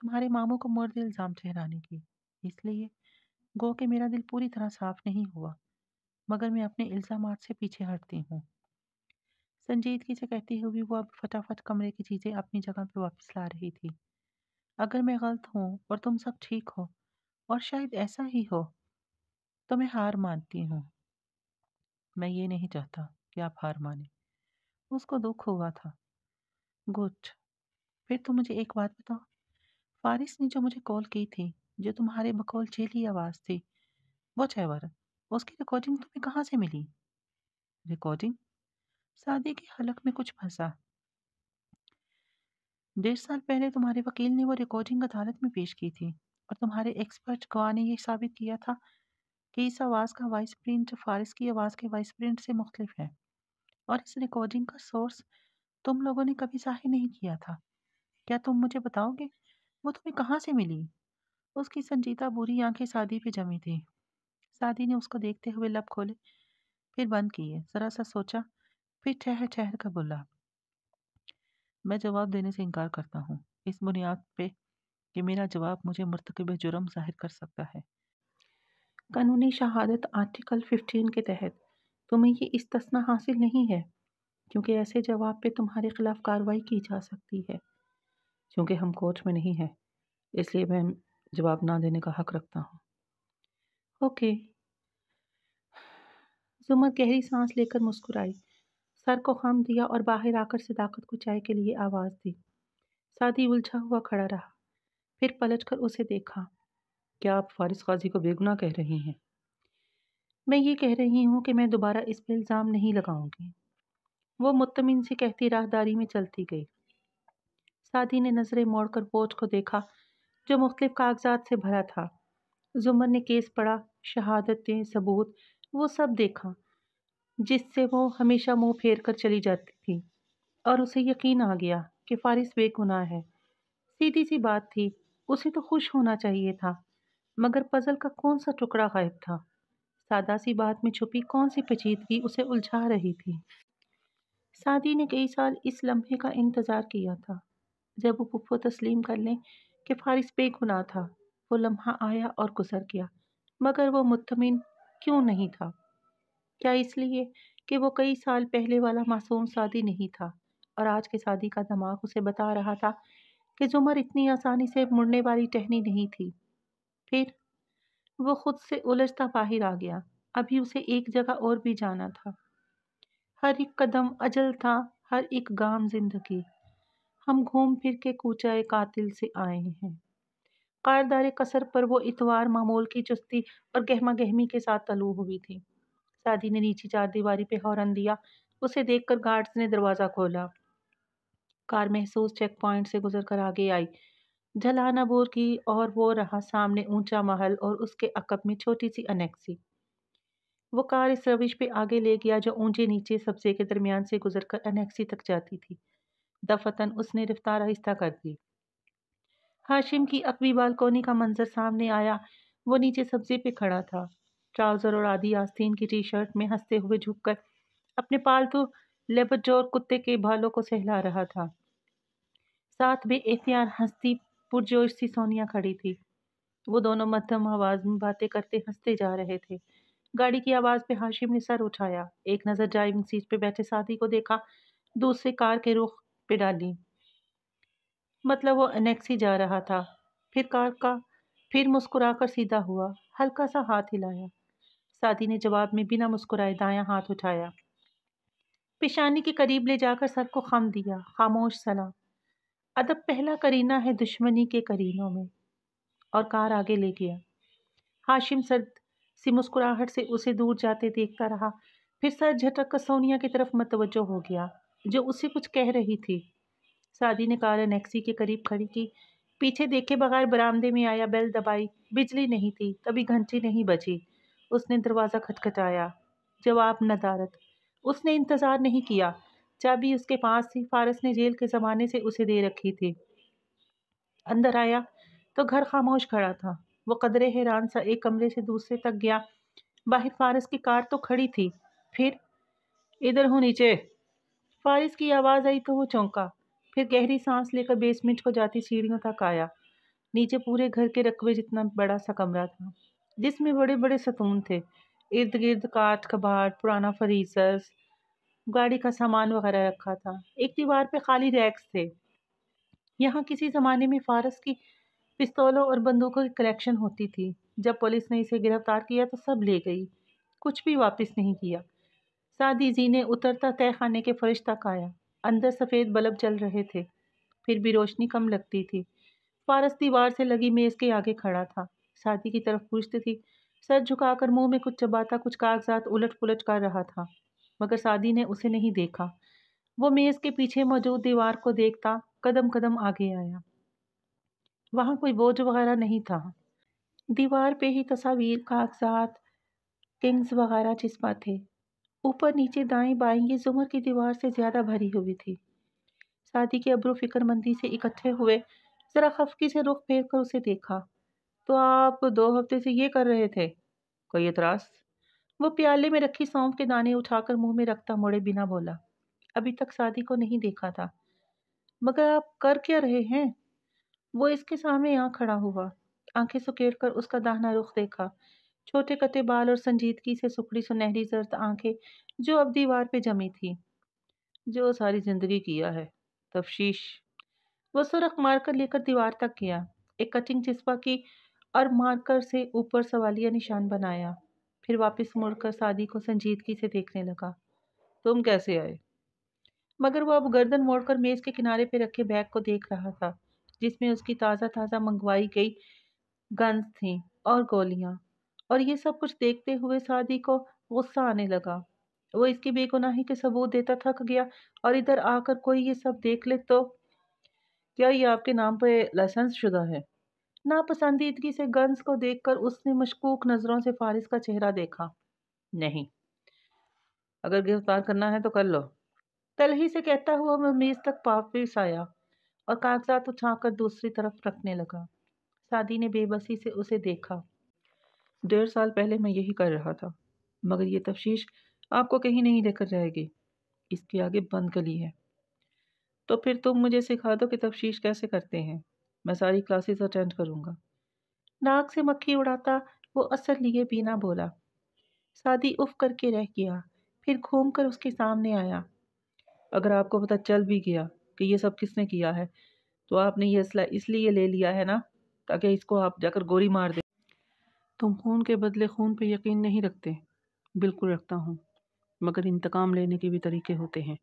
तुम्हारे मामों को मर्द इल्ज़ाम ठहराने की इसलिए गो के मेरा दिल पूरी तरह साफ नहीं हुआ मगर मैं अपने इल्ज़ाम से पीछे हटती हूँ संजीदगी से कहती हुई वो अब फटाफट कमरे की चीज़ें अपनी जगह पर वापस ला रही थी अगर मैं गलत हूँ और तुम सब ठीक हो और शायद ऐसा ही हो तो मैं हार मानती हूँ मैं ये नहीं चाहता कि आप हार माने उसको दुख हुआ था गुड फिर तुम मुझे एक बात बताओ फारिस ने जो मुझे कॉल की थी जो तुम्हारे बकौल चेली आवाज़ थी वो चैवर उसकी रिकॉर्डिंग तुम्हें कहाँ से मिली रिकॉर्डिंग शादी की हलक में कुछ फंसा डेढ़ साल पहले तुम्हारे वकील ने वो रिकॉर्डिंग अदालत में पेश की थी और तुम्हारे एक्सपर्ट गवाह ने यह साबित किया था कि इस आवाज़ का वाइस प्रिंट फारिस की आवाज़ के वाइस प्रिंट से मुख्तफ है और इस रिकॉर्डिंग का सोर्स तुम लोगों ने कभी जाहिर नहीं किया था क्या तुम मुझे बताओगे वो तुम्हें कहाँ से मिली उसकी संजीदा बुरी आंखें सादी पे जमी थी सादी ने उसको देखते हुए लब खोले फिर बंद किए ज़रा सा सोचा फिर ठहर ठहर कर बोला मैं जवाब देने से इनकार करता हूँ इस बुनियाद पे कि मेरा जवाब मुझे मरतकब जुर्म जाहिर कर सकता है कानूनी शहादत आर्टिकल 15 के तहत तुम्हें ये इस्तना हासिल नहीं है क्योंकि ऐसे जवाब पे तुम्हारे खिलाफ कार्रवाई की जा सकती है क्योंकि हम कोर्ट में नहीं हैं इसलिए मैं जवाब ना देने का हक रखता हूँ ओके जुमत गहरी सांस लेकर मुस्कुराई सर को खाम दिया और बाहर आकर सदाकत को चाय के लिए आवाज़ दी सादी उलझा हुआ खड़ा रहा फिर पलट कर उसे देखा क्या आप फारिस गाजी को बेगुना कह रही हैं मैं ये कह रही हूँ कि मैं दोबारा इस पर इल्ज़ाम नहीं लगाऊंगी वो मुतमिन से कहती राहदारी में चलती गई सादी ने नज़रें मोड़कर बोझ को देखा जो मुख्तलिफ कागजात से भरा था जुमर ने केस पढ़ा शहादतें सबूत वो सब देखा जिससे वो हमेशा मुंह फेर कर चली जाती थी और उसे यकीन आ गया कि फारिस बेगुनाह है सीधी सी बात थी उसे तो खुश होना चाहिए था मगर पजल का कौन सा टुकड़ा गायब था सादा सी बात में छुपी कौन सी पेचीदगी उसे उलझा रही थी सादी ने कई साल इस लम्हे का इंतज़ार किया था जब वो पुप्पो तस्लीम कर लें कि फारिस बेगुनाह था वो लम्हा आया और गुजर गया मगर वो मुतमिन क्यों नहीं था क्या इसलिए कि वो कई साल पहले वाला मासूम शादी नहीं था और आज की शादी का दिमाग उसे बता रहा था कि जुमर इतनी आसानी से मुड़ने वाली टहनी नहीं थी फिर वो खुद से उलझता बाहर आ गया अभी उसे एक जगह और भी जाना था हर एक कदम अजल था हर एक गाम जिंदगी हम घूम फिर के कूचाए कातिल से आए हैं कारदार कसर पर वो इतवार मामूल की चुस्ती और गहमा गहमी के साथ तलू हुई थी सादी ने नीचे चार दीवारी पे हॉर्न दिया उसे देखकर गार्ड्स ने दरवाज़ा खोला कार महसूस चेक पॉइंट से गुजर कर आगे आई झलाना बोर की और वो रहा सामने ऊंचा महल और उसके अकब में छोटी सी अनेक्सी वो कार इस रविश पे आगे ले गया जो ऊंचे नीचे सब्जे के दरमियान से गुजर कर अनेक्सी तक जाती थी दफतन उसने रफ्तार आहिस्ता कर दी हाशिम की अकबी बालकोनी का मंजर सामने आया वो नीचे सब्जे पे खड़ा था ट्राउज़र और आधी आस्तीन की टी शर्ट में हंसते हुए झुककर अपने पालतू लेबर कुत्ते के भालों को सहला रहा था साथ में एहतियार हंसती पुरजोश सी सोनिया खड़ी थी वो दोनों मध्यम आवाज़ में बातें करते हंसते जा रहे थे गाड़ी की आवाज़ पे हाशिम ने सर उठाया एक नज़र ड्राइविंग सीट पे बैठे साथी को देखा दूसरे कार के रुख पे डाली मतलब वो अनेक्सी जा रहा था फिर कार का फिर मुस्कुराकर सीधा हुआ हल्का सा हाथ हिलाया सादी ने जवाब में बिना मुस्कुराए दायां हाथ उठाया पेशानी के करीब ले जाकर सर को खम दिया खामोश सलाम अदब पहला करीना है दुश्मनी के करीनों में और कार आगे ले गया हाशिम सर्द सी मुस्कुराहट से उसे दूर जाते देखता रहा फिर सर झटक कर सोनिया की तरफ मतवजो हो गया जो उसे कुछ कह रही थी सादी ने कार नेक्सी के करीब खड़ी की पीछे देखे बगैर बरामदे में आया बेल दबाई बिजली नहीं थी कभी घंटी नहीं बजी उसने दरवाज़ा खटखटाया जवाब नदारत उसने इंतज़ार नहीं किया चाबी उसके पास थी फारस ने जेल के ज़माने से उसे दे रखी थी अंदर आया तो घर खामोश खड़ा था वो कदरे हैरान सा एक कमरे से दूसरे तक गया बाहर फारस की कार तो खड़ी थी फिर इधर हूँ नीचे फारिस की आवाज़ आई तो वो चौंका फिर गहरी सांस लेकर बेसमेंट को जाती सीढ़ियों तक आया नीचे पूरे घर के रकबे जितना बड़ा सा कमरा था जिसमें बड़े बड़े सतून थे इर्द गिर्द काट कबाट पुराना फरीसर्स गाड़ी का सामान वगैरह रखा था एक दीवार पे खाली रैक्स थे यहाँ किसी ज़माने में फारस की पिस्तौलों और बंदूकों की कलेक्शन होती थी जब पुलिस ने इसे गिरफ्तार किया तो सब ले गई कुछ भी वापस नहीं किया सादी जी ने उतरता तय खाने के फर्श तक आया अंदर सफ़ेद बल्ब जल रहे थे फिर भी रोशनी कम लगती थी फारस दीवार से लगी मेज़ के आगे खड़ा था साथी की तरफ पूछती थी सर झुकाकर मुंह में कुछ चबाता कुछ कागजात उलट पुलट कर रहा था मगर सादी ने उसे नहीं देखा वो मेज़ के पीछे मौजूद दीवार को देखता कदम कदम आगे आया वहाँ कोई बोझ वगैरह नहीं था दीवार पे ही तस्वीर कागजात किंग्स वगैरह चिस्पा थे ऊपर नीचे दाएं बाएं ये जुमर की दीवार से ज़्यादा भरी हुई थी सादी के अब्रू फिक्रमंदी से इकट्ठे हुए ज़रा खफकी से रुख फेर कर उसे देखा तो आप दो हफ्ते से ये कर रहे थे कोई एतराज़ वो प्याले में रखी सौंफ के दाने उठाकर मुंह में रखता मुड़े बिना बोला अभी तक शादी को नहीं देखा था मगर आप कर क्या रहे हैं वो इसके सामने यहाँ खड़ा हुआ आंखें सुकेर कर उसका दाहना रुख देखा छोटे कटे बाल और संजीदगी से सुखड़ी सुनहरी जर्द आंखें जो अब दीवार पे जमी थी जो सारी जिंदगी किया है तफशीश वो सुरख मारकर लेकर दीवार तक गया एक कटिंग चिस्पा की और मार्कर से ऊपर सवालिया निशान बनाया फिर वापस मुड़कर सादी को संजीदगी से देखने लगा तुम कैसे आए मगर वो अब गर्दन मोड़कर मेज़ के किनारे पर रखे बैग को देख रहा था जिसमें उसकी ताज़ा ताज़ा मंगवाई गई गन्स थी और गोलियाँ और ये सब कुछ देखते हुए सादी को गुस्सा आने लगा वो इसकी बेगुनाही के सबूत देता थक गया और इधर आकर कोई ये सब देख ले तो क्या ये आपके नाम पर लाइसेंस शुदा है नापसंदीदगी से गंस को देखकर उसने मशकूक नज़रों से फारिस का चेहरा देखा नहीं अगर गिरफ्तार करना है तो कर लो तलही से कहता हुआ मैं मेज़ तक वापिस आया और कागजात उठाकर दूसरी तरफ रखने लगा शादी ने बेबसी से उसे देखा डेढ़ साल पहले मैं यही कर रहा था मगर ये तफ्श आपको कहीं नहीं लेकर जाएगी इसके आगे बंद गली है तो फिर तुम मुझे सिखा दो कि तफ्श कैसे करते हैं मैं सारी क्लासेस अटेंड करूँगा नाक से मक्खी उड़ाता वो असर लिए बिना बोला सादी उफ करके रह गया फिर घूम कर उसके सामने आया अगर आपको पता चल भी गया कि ये सब किसने किया है तो आपने ये असला इसलिए ले लिया है ना ताकि इसको आप जाकर गोली मार दे तुम खून के बदले खून पर यकीन नहीं रखते बिल्कुल रखता हूँ मगर इंतकाम लेने के भी तरीके होते हैं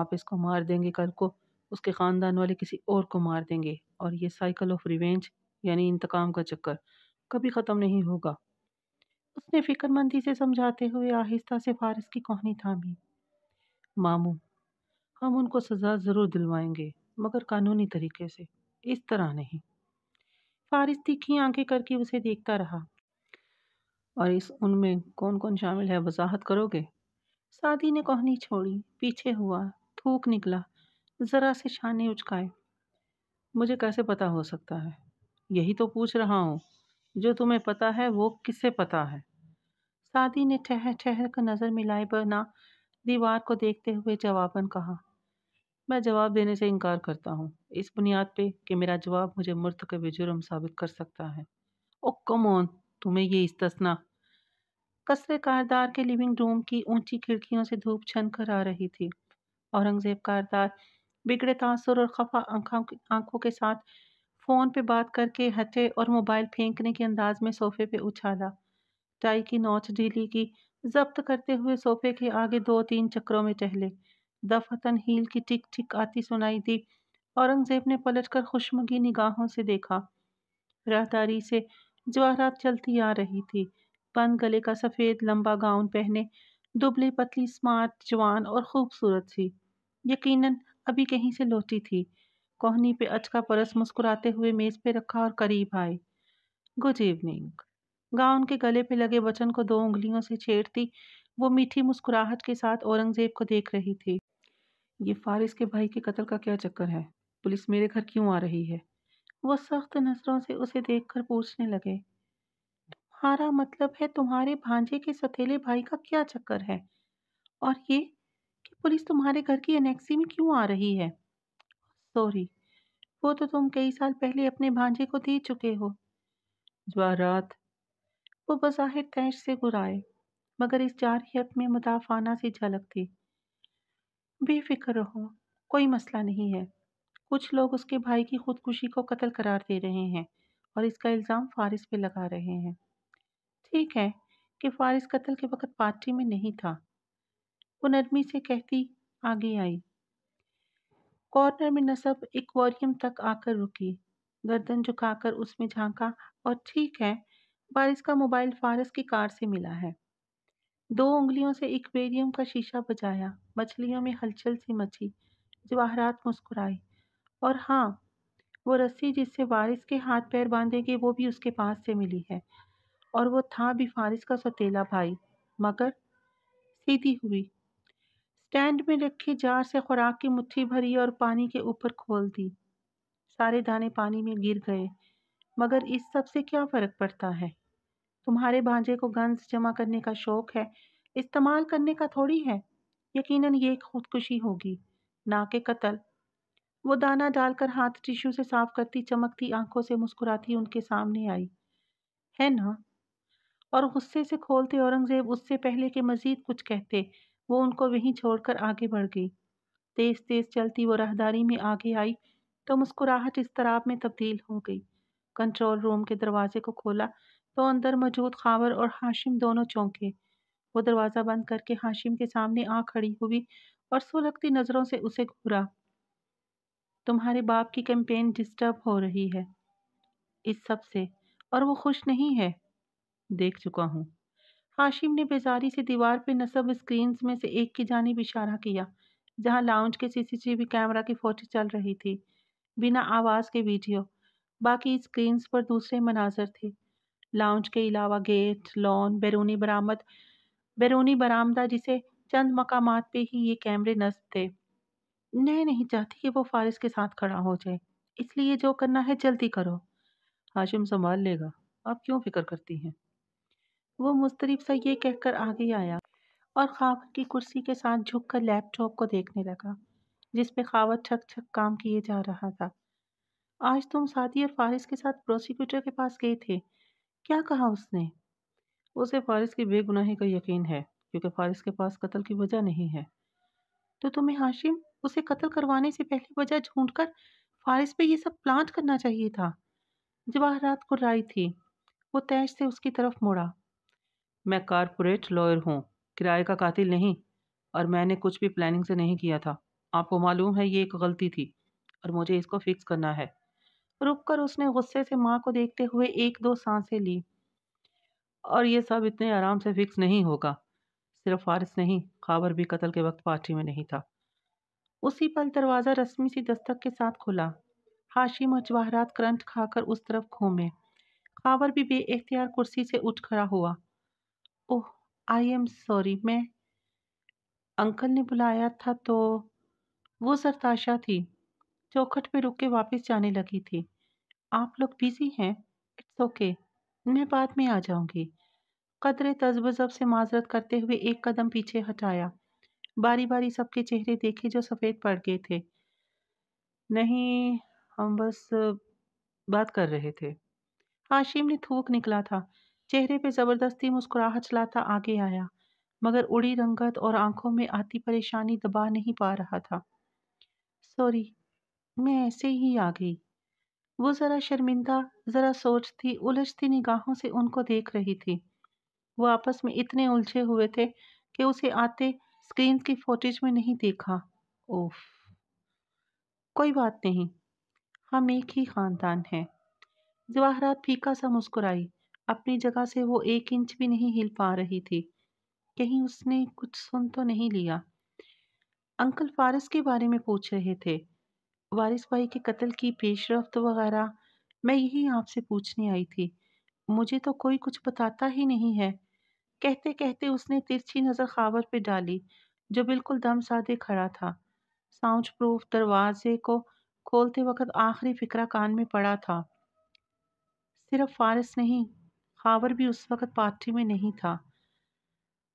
आप इसको मार देंगे कल को उसके ख़ानदान वाले किसी और को मार देंगे और ये साइकिल ऑफ रिवेंज यानी इंतकाम का चक्कर कभी ख़त्म नहीं होगा उसने फ़िक्रमंदी से समझाते हुए आहिस्ता से फारिस की कहानी थामी मामू हम उनको सज़ा ज़रूर दिलवाएंगे मगर कानूनी तरीके से इस तरह नहीं फारिस तीखी आंखें करके उसे देखता रहा और इस उनमें कौन कौन शामिल है वजाहत करोगे सादी ने कोहनी छोड़ी पीछे हुआ थूक निकला ज़रा सी शानी उचकाए मुझे कैसे पता हो सकता है यही तो पूछ रहा हूँ जो तुम्हें पता है वो किसे पता है सादी ने ठहर ठहर कर नज़र मिलाए बना दीवार को देखते हुए जवाबन कहा मैं जवाब देने से इनकार करता हूँ इस बुनियाद पे कि मेरा जवाब मुझे मर्द के बेजुर्म साबित कर सकता है ओ कम ऑन तुम्हें ये इस्तना कसरे कारदार के लिविंग रूम की ऊंची खिड़कियों से धूप छन कर आ रही थी औरंगजेब कारदार बिगड़े तासर और खफा आंखों के साथ फ़ोन पे बात करके हटे और मोबाइल फेंकने के अंदाज में सोफे पे उछाला टाई की नोच ढीली की जब्त करते हुए सोफे के आगे दो तीन चक्रों में टहले दफतन हील की टिक टिक आती सुनाई दी औरंगजेब ने पलटकर खुशमगी निगाहों से देखा राहदारी से जवाहरात चलती आ रही थी बंद गले का सफ़ेद लंबा गाउन पहने दुबली पतली स्मार्ट जवान और खूबसूरत सी यकीनन अभी कहीं से लौटी थी कोहनी पे अचका परस मुस्कुराते हुए मेज पे रखा और करीब आई गुड इवनिंग गाँव उनके गले पे लगे वचन को दो उंगलियों से छेड़ती वो मीठी मुस्कुराहट के साथ औरंगजेब को देख रही थी ये फारिस के भाई के कत्ल का क्या चक्कर है पुलिस मेरे घर क्यों आ रही है वो सख्त नज़रों से उसे देखकर पूछने लगे तुम्हारा मतलब है तुम्हारे भांजे के सतीले भाई का क्या चक्कर है और ये पुलिस तुम्हारे घर की एनेक्सी में क्यों आ रही है सॉरी वो तो तुम कई साल पहले अपने भांजे को दे चुके हो जवाहरात वो बज़ाहिर तैश से घुराए मगर इस जारहियत में मुदाफाना सी झलक थी बेफिक्र रहो कोई मसला नहीं है कुछ लोग उसके भाई की खुदकुशी को कत्ल करार दे रहे हैं और इसका इल्ज़ाम फारिस पे लगा रहे हैं ठीक है कि फारिस कत्ल के वक्त पार्टी में नहीं था वो नरमी से कहती आगे आई कॉर्नर में नसब एक्वेरियम तक आकर रुकी गर्दन झुकाकर उसमें झांका और ठीक है बारिश का मोबाइल फारस की कार से मिला है दो उंगलियों से इक्वेरियम का शीशा बजाया मछलियों में हलचल सी मची जवाहरात मुस्कुराई और हाँ वो रस्सी जिससे वारिस के हाथ पैर बांधेंगे वो भी उसके पास से मिली है और वो था भी फारिस का सतीला भाई मगर सीधी हुई स्टैंड में रखे जार से खुराक की मुट्ठी भरी और पानी के ऊपर खोल दी सारे दाने पानी में गिर गए मगर इस सब से क्या फ़र्क पड़ता है तुम्हारे भांजे को गंज जमा करने का शौक़ है इस्तेमाल करने का थोड़ी है यकीनन ये खुदकुशी होगी ना के कत्ल वो दाना डालकर हाथ टिश्यू से साफ करती चमकती आंखों से मुस्कुराती उनके सामने आई है ना और गुस्से से खोलते औरंगज़ेब उससे पहले के मज़ीद कुछ कहते वो उनको वहीं छोड़कर आगे बढ़ गई तेज तेज चलती वो राहदारी में आगे आई तो मुस्कुराहट इस तराब में तब्दील हो गई कंट्रोल रूम के दरवाजे को खोला तो अंदर मौजूद खावर और हाशिम दोनों चौंके वो दरवाज़ा बंद करके हाशिम के सामने आ खड़ी हुई और सुलगती नज़रों से उसे घूरा तुम्हारे बाप की कैंपेन डिस्टर्ब हो रही है इस सब से और वो खुश नहीं है देख चुका हूँ हाशिम ने बेजारी से दीवार पर नसब स्क्रीन में से एक की जानब इशारा किया जहां लाउंज के सीसीटीवी कैमरा की फोटो चल रही थी बिना आवाज़ के वीडियो बाकी स्क्रीन पर दूसरे मनाजर थे लाउंज के अलावा गेट लॉन बैरूनी बरामद बैरूनी बरामदा जिसे चंद मकाम पे ही ये कैमरे नस्ब थे मैं नहीं चाहती कि वो फारिस के साथ खड़ा हो जाए इसलिए जो करना है जल्दी करो हाशिम संभाल लेगा आप क्यों फिक्र करती हैं वो मुस्तरफ सा ये कहकर आगे आया और खावत की कुर्सी के साथ झुककर लैपटॉप को देखने लगा जिस पे खावत छक छक काम किए जा रहा था आज तुम सादी और फारिस के साथ प्रोसिक्यूटर के पास गए थे क्या कहा उसने उसे फारिस की बेगुनाही का यकीन है क्योंकि फारिस के पास कत्ल की वजह नहीं है तो तुम्हें हाशिम उसे कत्ल करवाने से पहले वजह ढूंढ कर फारिस पे ये सब प्लांट करना चाहिए था जवाहरात को राय थी वो तैश से उसकी तरफ मुड़ा मैं कारपोरेट लॉयर हूँ किराए का कातिल नहीं और मैंने कुछ भी प्लानिंग से नहीं किया था आपको मालूम है ये एक गलती थी और मुझे इसको फिक्स करना है रुककर उसने गुस्से से माँ को देखते हुए एक दो सांसें ली और ये सब इतने आराम से फिक्स नहीं होगा सिर्फ फारिस नहीं खबर भी कत्ल के वक्त पार्टी में नहीं था उसी पल दरवाज़ा रस्मी सी दस्तक के साथ खुला हाशिम और जवाहरात करंट खाकर उस तरफ घूमे खबर भी बेख्तियार कुर्सी से उठ खड़ा हुआ ओह आई एम सॉरी मैं अंकल ने बुलाया था तो वो सरताशा थी चौखट पे रुक के वापस जाने लगी थी आप लोग बिजी हैं इट्स ओके मैं बाद में आ जाऊंगी कदरे तजबजब से माजरत करते हुए एक कदम पीछे हटाया बारी बारी सबके चेहरे देखे जो सफ़ेद पड़ गए थे नहीं हम बस बात कर रहे थे हाशिम ने थूक निकला था चेहरे पे ज़बरदस्ती मुस्कुराहट चलाता आगे आया मगर उड़ी रंगत और आंखों में आती परेशानी दबा नहीं पा रहा था सॉरी मैं ऐसे ही आ गई वो ज़रा शर्मिंदा ज़रा सोचती उलझती निगाहों से उनको देख रही थी वो आपस में इतने उलझे हुए थे कि उसे आते स्क्रीन की फोटेज में नहीं देखा ओफ कोई बात नहीं हम एक ही ख़ानदान हैं जवाहरात फीका सा मुस्कुराई अपनी जगह से वो एक इंच भी नहीं हिल पा रही थी कहीं उसने कुछ सुन तो नहीं लिया अंकल फारस के बारे में पूछ रहे थे वारिस भाई के कत्ल की पेशरफ्त वगैरह मैं यही आपसे पूछने आई थी मुझे तो कोई कुछ बताता ही नहीं है कहते कहते उसने तिरछी नज़र खावर पे डाली जो बिल्कुल दम साधे खड़ा था साउंड प्रूफ दरवाजे को खोलते वक्त आखिरी फिक्रा कान में पड़ा था सिर्फ फारस नहीं खावर भी उस वक़्त पार्टी में नहीं था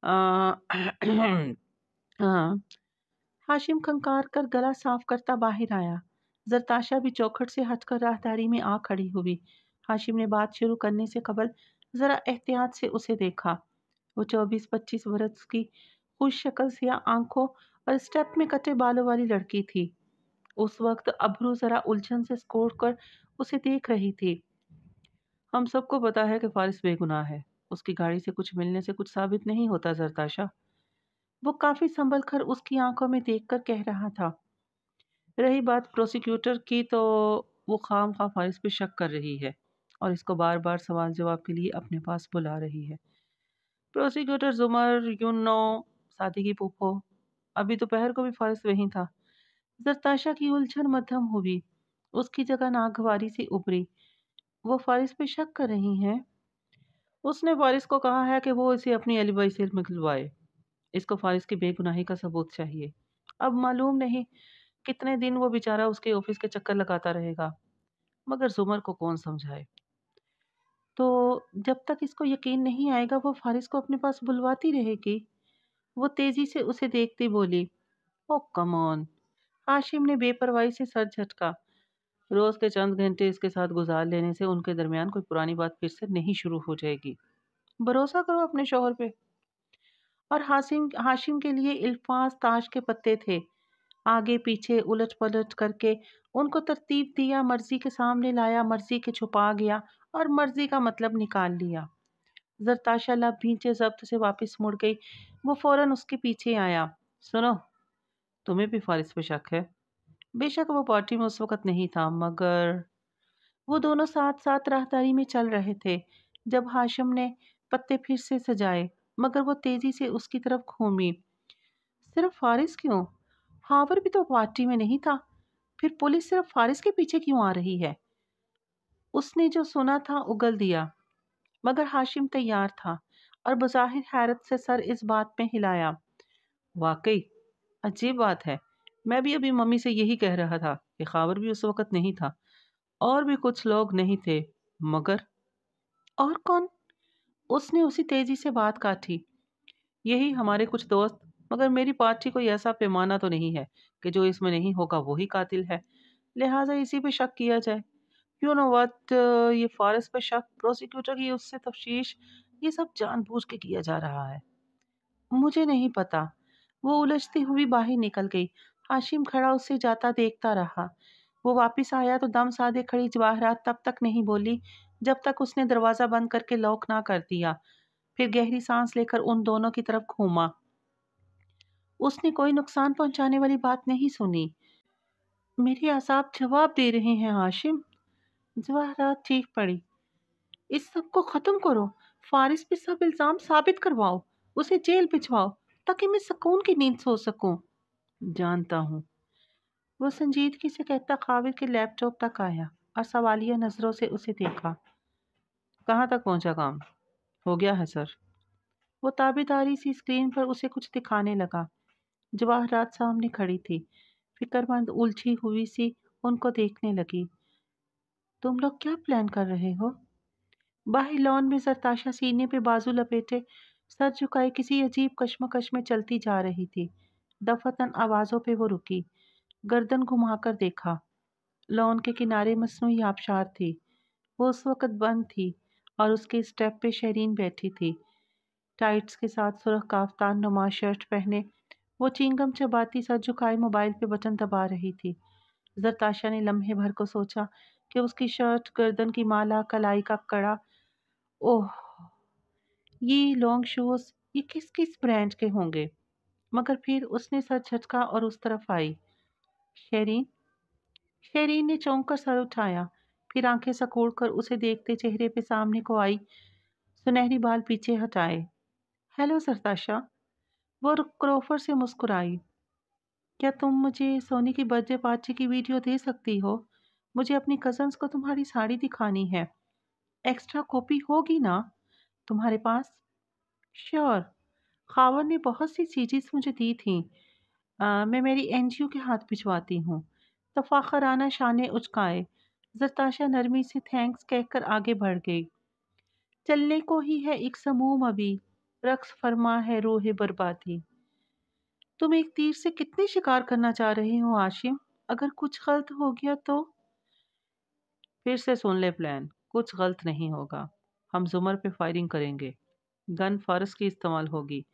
हाँ। हाशिम खंकार कर गला साफ करता बाहर आया जरताशा भी चौखट से हटकर राहदारी में आ खड़ी हुई हाशिम ने बात शुरू करने से कबल ज़रा एहतियात से उसे देखा वो चौबीस पच्चीस वर्ष की खुश शक्ल या आंखों और स्टेप में कटे बालों वाली लड़की थी उस वक्त अबरू ज़रा उलझन से स्कोर कर उसे देख रही थी हम सबको पता है कि फारिस बेगुनाह है उसकी गाड़ी से कुछ मिलने से कुछ साबित नहीं होता जरताशा वो काफ़ी संभल कर उसकी आंखों में देख कर कह रहा था रही बात प्रोसिक्यूटर की तो वो खाम खा फारिस पे शक कर रही है और इसको बार बार सवाल जवाब के लिए अपने पास बुला रही है प्रोसिक्यूटर जुमर यून नो सादी की पोपो अभी दोपहर तो को भी फारिस वहीं था जरताशा की उलझन मध्यम हुई उसकी जगह नागवारी से उभरी वो फारिस पे शक कर रही हैं उसने फारिस को कहा है कि वो इसे अपनी अलीबाई से मिलवाए इसको फारिस की बेगुनाही का सबूत चाहिए अब मालूम नहीं कितने दिन वो बेचारा उसके ऑफिस के चक्कर लगाता रहेगा मगर जुमर को कौन समझाए तो जब तक इसको यकीन नहीं आएगा वो फारिस को अपने पास बुलवाती रहेगी वो तेज़ी से उसे देखती बोली ओ कमौन हाशिम ने बेपरवाही से सर झटका रोज़ के चंद घंटे इसके साथ गुजार लेने से उनके दरमियान कोई पुरानी बात फिर से नहीं शुरू हो जाएगी भरोसा करो अपने शोहर पे और हाशिम हाशिम के लिए अल्फाज ताश के पत्ते थे आगे पीछे उलट पलट करके उनको तरतीब दिया मर्जी के सामने लाया मर्जी के छुपा गया और मर्जी का मतलब निकाल लिया जरताशा लब भींचे जब्त से वापस मुड़ गई वो फौरन उसके पीछे आया सुनो तुम्हें भी फारिस पे शक है बेशक वो पार्टी में उस वक़्त नहीं था मगर वो दोनों साथ साथ राहदारी में चल रहे थे जब हाशिम ने पत्ते फिर से सजाए मगर वो तेज़ी से उसकी तरफ घूमी सिर्फ फारिस क्यों हावर भी तो पार्टी में नहीं था फिर पुलिस सिर्फ फारिस के पीछे क्यों आ रही है उसने जो सुना था उगल दिया मगर हाशिम तैयार था और बज़ाहिर हैरत से सर इस बात में हिलाया वाकई अजीब बात है मैं भी अभी मम्मी से यही कह रहा था कि खावर भी उस वक़्त नहीं था और भी कुछ लोग नहीं थे मगर और कौन उसने उसी तेज़ी से बात काटी यही हमारे कुछ दोस्त मगर मेरी पार्टी कोई ऐसा पैमाना तो नहीं है कि जो इसमें नहीं होगा वही कातिल है लिहाजा इसी पे शक किया जाए यू नो वट ये फारस पे शक प्रोसिक्यूटर की उससे तफ्श ये सब जानबूझ के किया जा रहा है मुझे नहीं पता वो उलझती हुई बाहर निकल गई हाशिम खड़ा उससे जाता देखता रहा वो वापस आया तो दम साधे खड़ी जवाहरात तब तक नहीं बोली जब तक उसने दरवाज़ा बंद करके लॉक ना कर दिया फिर गहरी सांस लेकर उन दोनों की तरफ घूमा उसने कोई नुकसान पहुंचाने वाली बात नहीं सुनी मेरे आसाब जवाब दे रहे हैं हाशिम जवाहरात ठीक पड़ी इस सब को ख़त्म करो फारिस पे सब इल्ज़ाम साबित करवाओ उसे जेल भिजवाओ ताकि मैं सुकून की नींद सो सकूं जानता हूँ वो संजीदगी से कहता खाविद के लैपटॉप तक आया और सवालिया नज़रों से उसे देखा कहाँ तक पहुँचा काम हो गया है सर वो ताबेदारी सी स्क्रीन पर उसे कुछ दिखाने लगा जवाहरात सामने खड़ी थी फिक्रमंद उलझी हुई सी उनको देखने लगी तुम लोग क्या प्लान कर रहे हो बाहर लॉन में सरताशा सीने पे बाजू लपेटे सर झुकाए किसी अजीब कश्मकश में चलती जा रही थी दफतन आवाज़ों पे वो रुकी गर्दन घुमाकर देखा लॉन के किनारे मसनू आबशार थी वो उस वक़्त बंद थी और उसके स्टेप पे शहरीन बैठी थी टाइट्स के साथ सुरख काफ्तान नुमा शर्ट पहने वो चिंगम चबाती सर झुकाए मोबाइल पे बटन दबा रही थी जरताशा ने लम्हे भर को सोचा कि उसकी शर्ट गर्दन की माला कलाई का कड़ा ओह ये लॉन्ग शूज़ ये किस किस ब्रांड के होंगे मगर फिर उसने सर झटका और उस तरफ आई शेरीन शेरीन ने चौंक कर सर उठाया फिर आंखें सकोड़ कर उसे देखते चेहरे पे सामने को आई सुनहरी बाल पीछे हटाए हेलो सरताशा वो क्रोफर से मुस्कुराई क्या तुम मुझे सोनी की बर्थडे पार्टी की वीडियो दे सकती हो मुझे अपनी कजन्स को तुम्हारी साड़ी दिखानी है एक्स्ट्रा कॉपी होगी ना तुम्हारे पास श्योर खावर ने बहुत सी चीज़ें मुझे दी थीं मैं मेरी एन जी ओ के हाथ भिजवाती हूँ तफाखराना शाह उचकाए जरताशा नरमी से थैंक्स कहकर आगे बढ़ गई चलने को ही है एक समूम अभी रक्स फरमा है रोहे बर्बादी तुम एक तीर से कितने शिकार करना चाह रहे हो आशिम अगर कुछ गलत हो गया तो फिर से सुन ले प्लान कुछ गलत नहीं होगा हम जुमर पे फायरिंग करेंगे गन फारस की इस्तेमाल होगी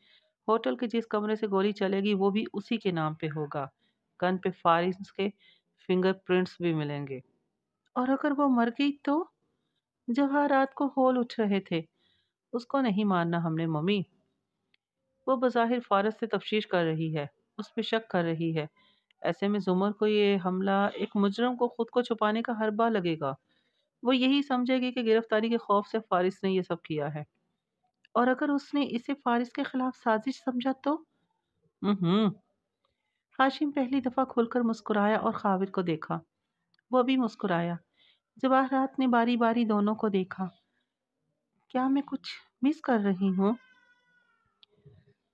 होटल के जिस कमरे से गोली चलेगी वो भी उसी के नाम पे होगा गन पे फारिस के फिंगरप्रिंट्स भी मिलेंगे और अगर वो मर गई तो हर हाँ रात को होल उठ रहे थे उसको नहीं मानना हमने मम्मी वो बज़ाहिर फारस से तफ्श कर रही है उस पर शक कर रही है ऐसे में जुमर को ये हमला एक मुजरम को ख़ुद को छुपाने का हरबा लगेगा वो यही समझेगी कि गिरफ्तारी के खौफ से फारिस ने यह सब किया है और अगर उसने इसे फारिस के खिलाफ साजिश समझा तो हाशिम पहली दफ़ा खुलकर मुस्कुराया और खाविद को देखा वह भी मुस्कुराया जवाहरात ने बारी बारी दोनों को देखा क्या मैं कुछ मिस कर रही हूँ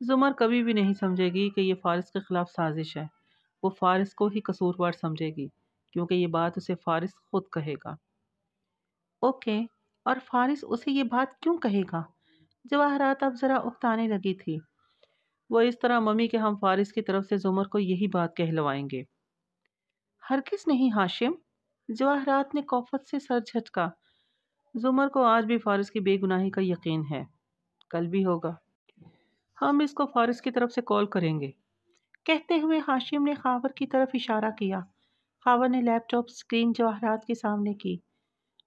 जुमर कभी भी नहीं समझेगी कि ये फारिस के ख़िलाफ़ साजिश है वो फारिस को ही कसूरवार समझेगी क्योंकि ये बात उसे फारिस खुद कहेगा ओके और फारिस उसे ये बात क्यों कहेगा जवाहरात अब ज़रा उकताने लगी थी वो इस तरह मम्मी के हम फारिस की तरफ से जुमर को यही बात कहलवाएंगे हरगिज नहीं हाशिम जवाहरात ने कौफत से सर झटका जुमर को आज भी फारिस की बेगुनाही का यकीन है कल भी होगा हम इसको फारिस की तरफ से कॉल करेंगे कहते हुए हाशिम ने खावर की तरफ इशारा किया खावर ने लैपटॉप स्क्रीन जवाहरात के सामने की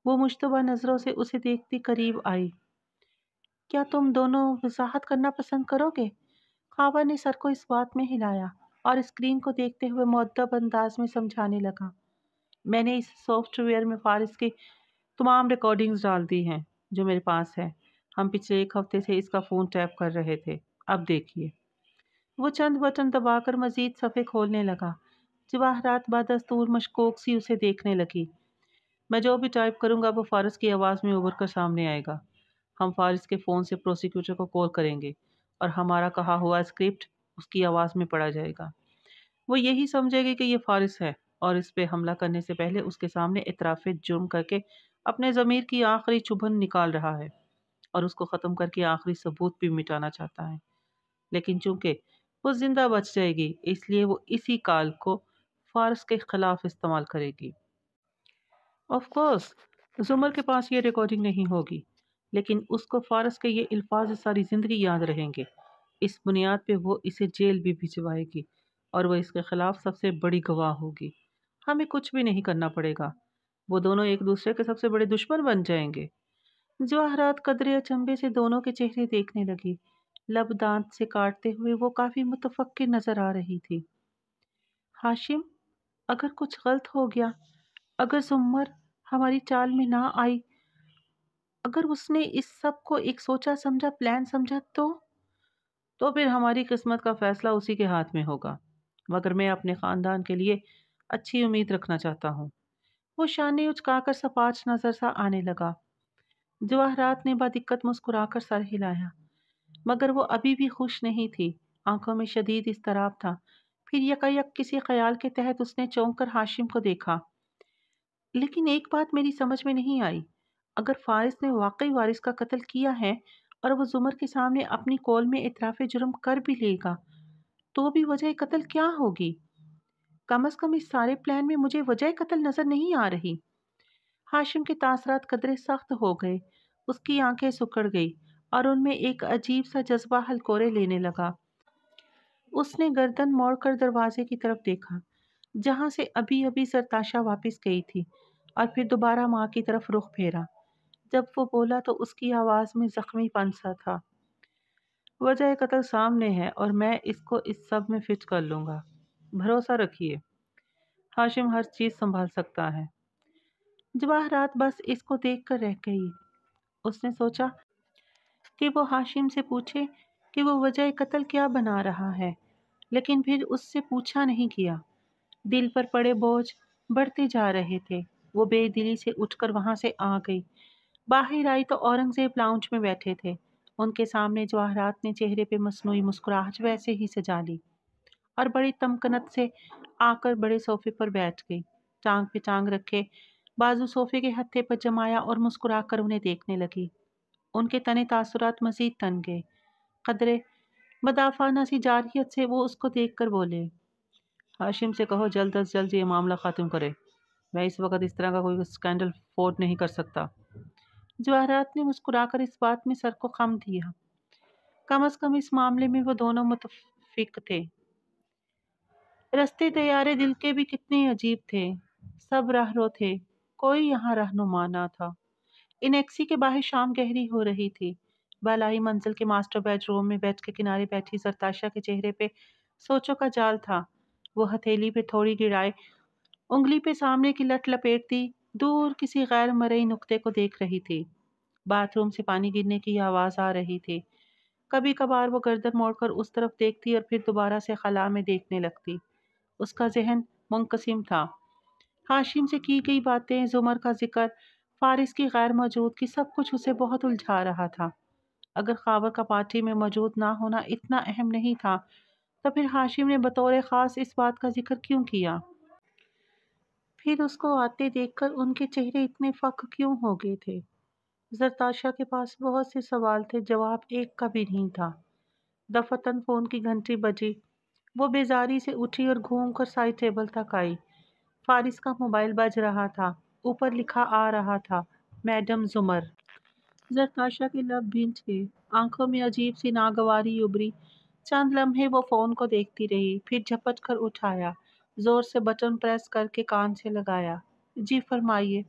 वो मुशतबा नज़रों से उसे देखती करीब आई क्या तुम दोनों वजाहत करना पसंद करोगे खावा ने सर को इस बात में हिलाया और स्क्रीन को देखते हुए मददब अंदाज में समझाने लगा मैंने इस सॉफ्टवेयर में फारिस की तमाम रिकॉर्डिंग्स डाल दी हैं जो मेरे पास है हम पिछले एक हफ्ते से इसका फ़ोन टैप कर रहे थे अब देखिए वो चंद बटन दबाकर मज़ीद सफ़े खोलने लगा जवाहरात बदस्तूर मशकोक सी उसे देखने लगी मैं जो भी टाइप करूँगा वो फारस की आवाज़ में उभर कर सामने आएगा हम फारिस के फ़ोन से प्रोसिक्यूटर को कॉल करेंगे और हमारा कहा हुआ स्क्रिप्ट उसकी आवाज़ में पढ़ा जाएगा वो यही समझेगी कि ये फारिस है और इस पर हमला करने से पहले उसके सामने इतराफ़ जुर्म करके अपने ज़मीर की आखिरी चुभन निकाल रहा है और उसको ख़त्म करके आखिरी सबूत भी मिटाना चाहता है लेकिन चूंकि वो ज़िंदा बच जाएगी इसलिए वो इसी काल को फारस के ख़िलाफ़ इस्तेमाल करेगी ऑफ कोर्स जुमर के पास ये रिकॉर्डिंग नहीं होगी लेकिन उसको फारस के ये अल्फाज सारी ज़िंदगी याद रहेंगे इस बुनियाद पर वो इसे जेल भी भिजवाएगी और वह इसके ख़िलाफ़ सबसे बड़ी गवाह होगी हमें कुछ भी नहीं करना पड़ेगा वो दोनों एक दूसरे के सबसे बड़े दुश्मन बन जाएंगे जवाहरात कदरे अचंभे से दोनों के चेहरे देखने लगी लब दांत से काटते हुए वो काफ़ी मुतफक् नज़र आ रही थी हाशिम अगर कुछ गलत हो गया अगर जुम्मर हमारी चाल में ना आई अगर उसने इस सब को एक सोचा समझा प्लान समझा तो तो फिर हमारी किस्मत का फ़ैसला उसी के हाथ में होगा मगर मैं अपने ख़ानदान के लिए अच्छी उम्मीद रखना चाहता हूँ वो शानी उचकाकर सपाच नज़र सा आने लगा जवाहरात ने बदिक्कत मुस्कुराकर सर हिलाया मगर वो अभी भी खुश नहीं थी आंखों में शदीद इसतराब था फिर यकायक किसी ख्याल के तहत उसने चौंक कर हाशिम को देखा लेकिन एक बात मेरी समझ में नहीं आई अगर फारिस ने वाकई वारिस का कत्ल किया है और वह जुमर के सामने अपनी कॉल में इतराफ़ जुर्म कर भी लेगा तो भी वजह कत्ल क्या होगी कम अज़ कम इस सारे प्लान में मुझे वजह कत्ल नज़र नहीं आ रही हाशिम के तासरात कदरे सख्त हो गए उसकी आंखें सुकड़ गई और उनमें एक अजीब सा जज्बा हलकोरे लेने लगा उसने गर्दन मोड़कर दरवाजे की तरफ देखा जहाँ से अभी अभी सरताशा वापस गई थी और फिर दोबारा माँ की तरफ रुख फेरा जब वो बोला तो उसकी आवाज़ में जख्मी पंसा था वजह कतल सामने है और मैं इसको इस सब में फिट कर लूँगा भरोसा रखिए हाशिम हर चीज़ संभाल सकता है जवाहरात बस इसको देख कर रह गई उसने सोचा कि वो हाशिम से पूछे कि वो वजह कत्ल क्या बना रहा है लेकिन फिर उससे पूछा नहीं किया दिल पर पड़े बोझ बढ़ते जा रहे थे वो बेदिली से उठकर वहाँ से आ गई बाहर आई तो औरंगज़ेब लाउंज में बैठे थे उनके सामने जवाहरात ने चेहरे पे मसनू मुस्कुराहट वैसे ही सजा ली और बड़ी तमकनत से आकर बड़े सोफे पर बैठ गई टांग पे टांग रखे बाजू सोफे के हत्थे पर जमाया और मुस्कुरा कर उन्हें देखने लगी उनके तने तासुरात मज़ीद तन गए कदरे बदाफाना सी जारियत से वो उसको देख कर बोले हाशिम से कहो जल्द अज जल्द ये मामला ख़त्म करे मैं इस वक्त इस तरह का कोई स्कैंडल फोर्ड नहीं कर सकता जवाहरात ने मुस्कुराकर इस बात में सर को खम दिया कम अज कम इस मामले में वो दोनों मुतफिक थे रस्ते तैयारे दिल के भी कितने अजीब थे सब राहरो थे कोई यहाँ रहनुमा ना था एक्सी के बाहर शाम गहरी हो रही थी बालाई मंजिल के मास्टर बेडरूम में बैठ के किनारे बैठी सरताशा के चेहरे पे सोचों का जाल था वो हथेली पे थोड़ी गिराए उंगली पे सामने की लट लपेटती दूर किसी गैर मरई नुक्ते को देख रही थी बाथरूम से पानी गिरने की आवाज़ आ रही थी कभी कभार वो गर्दन मोड़कर उस तरफ देखती और फिर दोबारा से खला में देखने लगती उसका जहन मुंकसिम था हाशिम से की गई बातें जुमर का जिक्र फारिस की गैर मौजूदगी सब कुछ उसे बहुत उलझा रहा था अगर खावर का पार्टी में मौजूद ना होना इतना अहम नहीं था तो फिर हाशिम ने बतौर ख़ास इस बात का जिक्र क्यों किया फिर उसको आते देखकर उनके चेहरे इतने फ़क क्यों हो गए थे जरताशा के पास बहुत से सवाल थे जवाब एक का भी नहीं था दफतन फ़ोन की घंटी बजी वो बेजारी से उठी और घूम कर साइड टेबल तक आई फारिस का मोबाइल बज रहा था ऊपर लिखा आ रहा था मैडम जुमर जरताशा के लब भिंच थे आंखों में अजीब सी नागवारी उभरी चंद लम्हे वो फ़ोन को देखती रही फिर झपट कर उठाया ज़ोर से बटन प्रेस करके कान से लगाया जी फरमाइए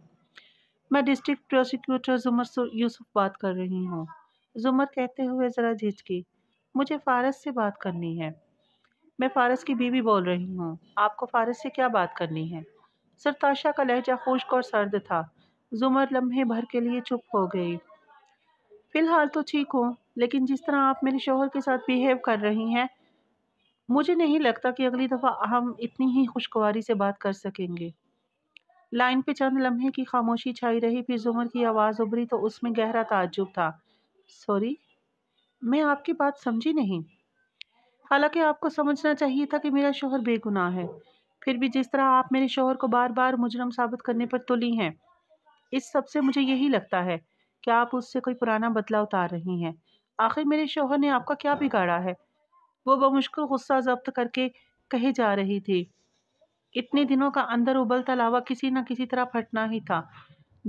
मैं डिस्ट्रिक्ट प्रोसिक्यूटर जुमर यूसुफ बात कर रही हूँ जुमर कहते हुए ज़रा झिझकी मुझे फारस से बात करनी है मैं फारस की बीवी बोल रही हूँ आपको फारस से क्या बात करनी है सरताशा का लहजा खुश्क और सर्द था जुमर लम्हे भर के लिए चुप हो गई फ़िलहाल तो ठीक हूँ लेकिन जिस तरह आप मेरे शोहर के साथ बिहेव कर रही हैं मुझे नहीं लगता कि अगली दफ़ा हम इतनी ही खुशगवारी से बात कर सकेंगे लाइन पे चंद लम्हे की खामोशी छाई रही फिर जुमर की आवाज़ उभरी तो उसमें गहरा ताज्जुब था सॉरी मैं आपकी बात समझी नहीं हालांकि आपको समझना चाहिए था कि मेरा शोहर बेगुनाह है फिर भी जिस तरह आप मेरे शोहर को बार बार मुजरम साबित करने पर तुली हैं इस सबसे मुझे यही लगता है कि आप उससे कोई पुराना बदला उतार रही हैं आखिर मेरे शोहर ने आपका क्या बिगाड़ा है वो बमुश्किल गुस्सा जब्त करके कहे जा रही थी इतने दिनों का अंदर उबलता लावा किसी न किसी तरह फटना ही था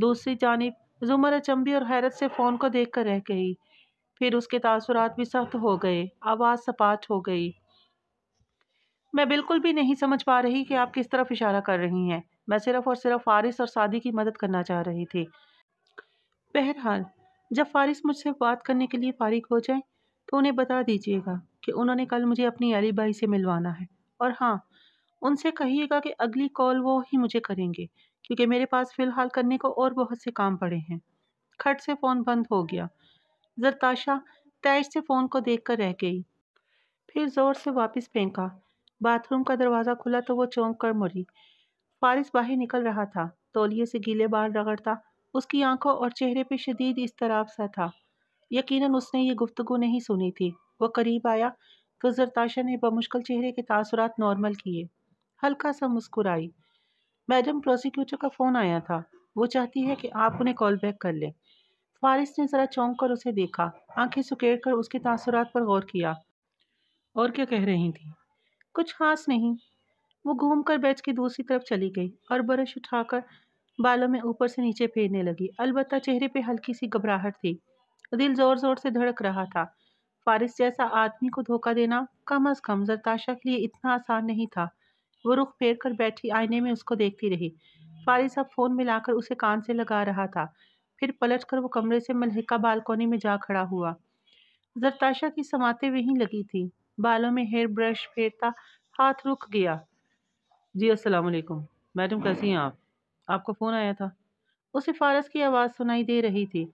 दूसरी जानब जुमर अचंबी और हैरत से फ़ोन को देख कर रह गई फिर उसके तासुरात भी सख्त हो गए आवाज़ सपाट हो गई मैं बिल्कुल भी नहीं समझ पा रही कि आप किस तरफ इशारा कर रही हैं मैं सिर्फ़ और सिर्फ फारिस और सादी की मदद करना चाह रही थी बहरहाल जब फारिस मुझसे बात करने के लिए फारिग हो जाए तो उन्हें बता दीजिएगा कि उन्होंने कल मुझे अपनी अली भाई से मिलवाना है और हाँ उनसे कहिएगा कि अगली कॉल वो ही मुझे करेंगे क्योंकि मेरे पास फ़िलहाल करने को और बहुत से काम पड़े हैं खट से फ़ोन बंद हो गया जरताशा तैश से फ़ोन को देख कर रह गई फिर ज़ोर से वापस फेंका बाथरूम का दरवाज़ा खुला तो वो चौंक कर मुड़ी फारिस बाहर निकल रहा था तौलिए से गीले बाल रगड़ता उसकी आंखों और चेहरे पर शदीद इस तरफ सा था यकीनन उसने ये गुफ्तगु नहीं सुनी थी वह करीब आया तो जरताशा ने बमुश्किल चेहरे के तासरात नॉर्मल किए हल्का सा मुस्कुराई मैडम प्रोसिक्यूटर का फ़ोन आया था वो चाहती है कि आप उन्हें कॉल बैक कर लें फारिस ने ज़रा चौंक कर उसे देखा आंखें सुकेड़ कर उसके तासरात पर गौर किया और क्या कह रही थी कुछ खास नहीं वो घूम कर बैच की दूसरी तरफ चली गई और ब्रश उठाकर बालों में ऊपर से नीचे फेरने लगी अलबत्त चेहरे पे हल्की सी घबराहट थी दिल ज़ोर ज़ोर से धड़क रहा था फारिस जैसा आदमी को धोखा देना कम अज कम जरताशा के लिए इतना आसान नहीं था वो रुख फेर कर बैठी आईने में उसको देखती रही फारिस अब फ़ोन मिलाकर उसे कान से लगा रहा था फिर पलट कर वो कमरे से मलहिका बालकोनी में जा खड़ा हुआ जरताशा की समाते वहीं लगी थी बालों में हेयर ब्रश फेरता हाथ रुक गया जी अस्सलाम वालेकुम मैडम कैसी हैं आप आपको फ़ोन आया था उसे फारस की आवाज़ सुनाई दे रही थी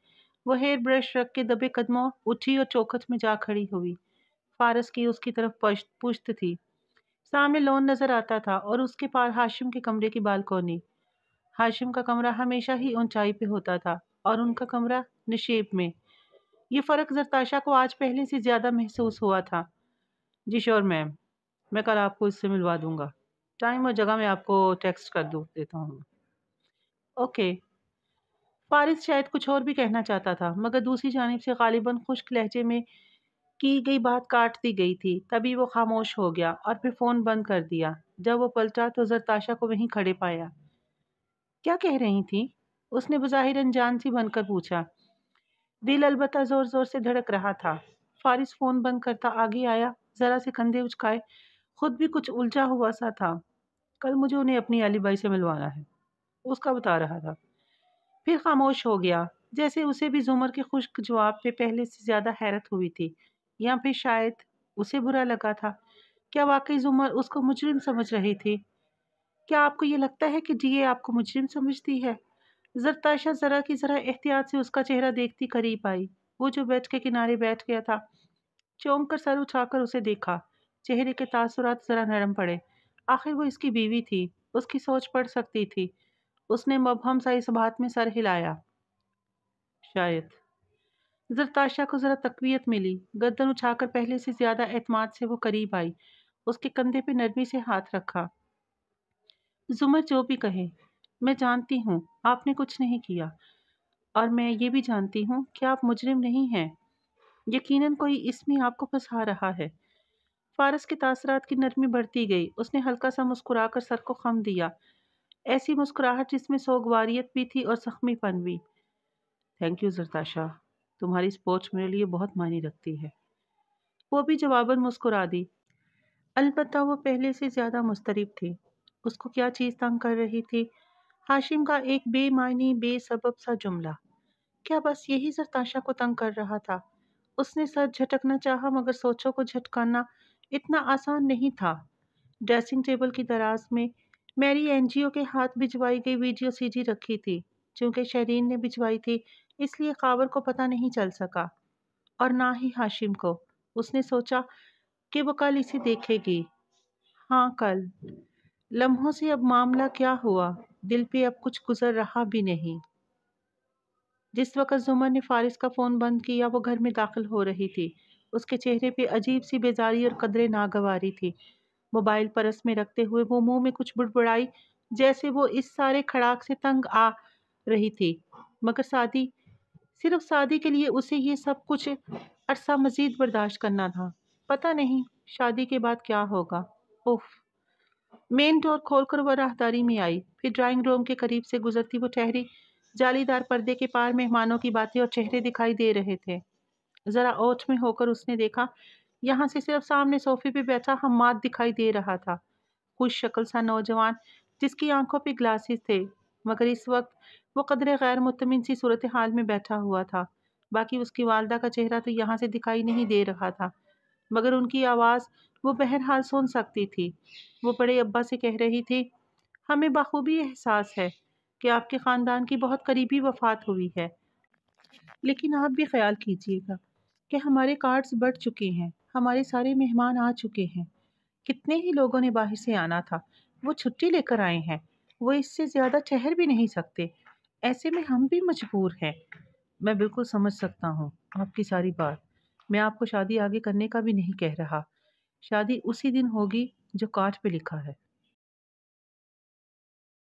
वह हेयर ब्रश रख के दबे कदमों उठी और चौखट में जा खड़ी हुई फारस की उसकी तरफ पुश्त थी सामने लोन नज़र आता था और उसके पार हाशिम के कमरे की बालकोनी हाशिम का कमरा हमेशा ही ऊंचाई पे होता था और उनका कमरा नशेब में ये फ़र्क जरताशा को आज पहले से ज़्यादा महसूस हुआ था जी श्योर मैम मैं कल आपको इससे मिलवा दूँगा टाइम और जगह मैं आपको टेक्स्ट कर दूँ देता हूँ ओके फारिस शायद कुछ और भी कहना चाहता था मगर दूसरी जानब से गालिबा खुश्क लहजे में की गई बात काट दी गई थी तभी वो खामोश हो गया और फिर फ़ोन बंद कर दिया जब वो पलटा तो जरताशा को वहीं खड़े पाया क्या कह रही थी उसने बज़ाहिर अनजान सी बनकर पूछा दिल अलबत्ता ज़ोर ज़ोर से धड़क रहा था फारिस फ़ोन बंद करता आगे आया ज़रा से कंधे उचकाए खुद भी कुछ उलझा हुआ सा था कल मुझे उन्हें अपनी अली बाई से मिलवाना है उसका बता रहा था फिर खामोश हो गया जैसे उसे भी जुमर के खुश्क जवाब पे पहले से ज़्यादा हैरत हुई थी या फिर शायद उसे बुरा लगा था क्या वाकई जुमर उसको मुजरिम समझ रही थी क्या आपको ये लगता है कि डीए आपको मुजरिम समझती है जरताशा ज़रा की ज़रा एहतियात से उसका चेहरा देखती करीब आई वो जो बेड के किनारे बैठ गया था चौंक कर सर उठाकर उसे देखा चेहरे के तासुरात ज़रा नरम पड़े आखिर वो इसकी बीवी थी उसकी सोच पड़ सकती थी उसने मबहम सा इस बात में सर हिलाया शायद जरताशा को ज़रा तकवीत मिली गर्दन उछाकर पहले से ज़्यादा एतमाद से वो करीब आई उसके कंधे पे नरमी से हाथ रखा जुमर जो भी कहे मैं जानती हूँ आपने कुछ नहीं किया और मैं ये भी जानती हूँ कि आप मुजरिम नहीं हैं यकीनन कोई इसमें आपको फंसा रहा है फारस के तासरात की नरमी बढ़ती गई उसने हल्का सा मुस्कुराकर सर को खम दिया ऐसी मुस्कुराहट जिसमें सोगवारियत भी थी और सख्मीपन भी थैंक यू जरताशा तुम्हारी स्पोर्ट्स मेरे लिए बहुत मानी रखती है वो भी जवाबन मुस्कुरा दी अलबत् वो पहले से ज़्यादा मुस्तरब थी उसको क्या चीज़ तंग कर रही थी हाशिम का एक बेमानी बेसबब सा जुमला क्या बस यही सरताशा को तंग कर रहा था उसने सर झटकना चाहा मगर सोचों को झटकाना इतना आसान नहीं था ड्रेसिंग टेबल की दराज में मेरी एनजीओ के हाथ भिजवाई गई वीडियो सीजी रखी थी चूँकि शहरीन ने भिजवाई थी इसलिए काबर को पता नहीं चल सका और ना ही हाशिम को उसने सोचा कि वो कल इसे देखेगी हाँ कल लम्हों से अब मामला क्या हुआ दिल पे अब कुछ गुजर रहा भी नहीं जिस वक्त जुमर ने फारिस का फ़ोन बंद किया वो घर में दाखिल हो रही थी उसके चेहरे पे अजीब सी बेजारी और कदरे नागवारी थी मोबाइल परस में रखते हुए वो मुंह में कुछ बुड़बुड़ाई जैसे वो इस सारे खड़ाक से तंग आ रही थी मगर शादी सिर्फ शादी के लिए उसे ये सब कुछ अरसा मजीद बर्दाश्त करना था पता नहीं शादी के बाद क्या होगा उफ मेन डोर खोलकर वह राहदारी में आई फिर ड्राइंग रूम के करीब से गुजरती वो ठहरी जालीदार पर्दे के पार मेहमानों की बातें और चेहरे दिखाई दे रहे थे ज़रा ओठ में होकर उसने देखा यहाँ से सिर्फ सामने सोफे पे बैठा हमाद दिखाई दे रहा था खुश शक्ल सा नौजवान जिसकी आंखों पे ग्लासेस थे मगर इस वक्त वो कदर गैर मुतमिन सी सूरत हाल में बैठा हुआ था बाकी उसकी वालदा का चेहरा तो यहाँ से दिखाई नहीं दे रहा था मगर उनकी आवाज़ वो बहरहाल सुन सकती थी वो बड़े अब्बा से कह रही थी हमें बखूबी एहसास है कि आपके ख़ानदान की बहुत करीबी वफात हुई है लेकिन आप भी ख्याल कीजिएगा कि हमारे कार्ड्स बढ़ चुके हैं हमारे सारे मेहमान आ चुके हैं कितने ही लोगों ने बाहर से आना था वो छुट्टी लेकर आए हैं वो इससे ज़्यादा ठहर भी नहीं सकते ऐसे में हम भी मजबूर हैं मैं बिल्कुल समझ सकता हूँ आपकी सारी बात मैं आपको शादी आगे करने का भी नहीं कह रहा शादी उसी दिन होगी जो कार्ड पे लिखा है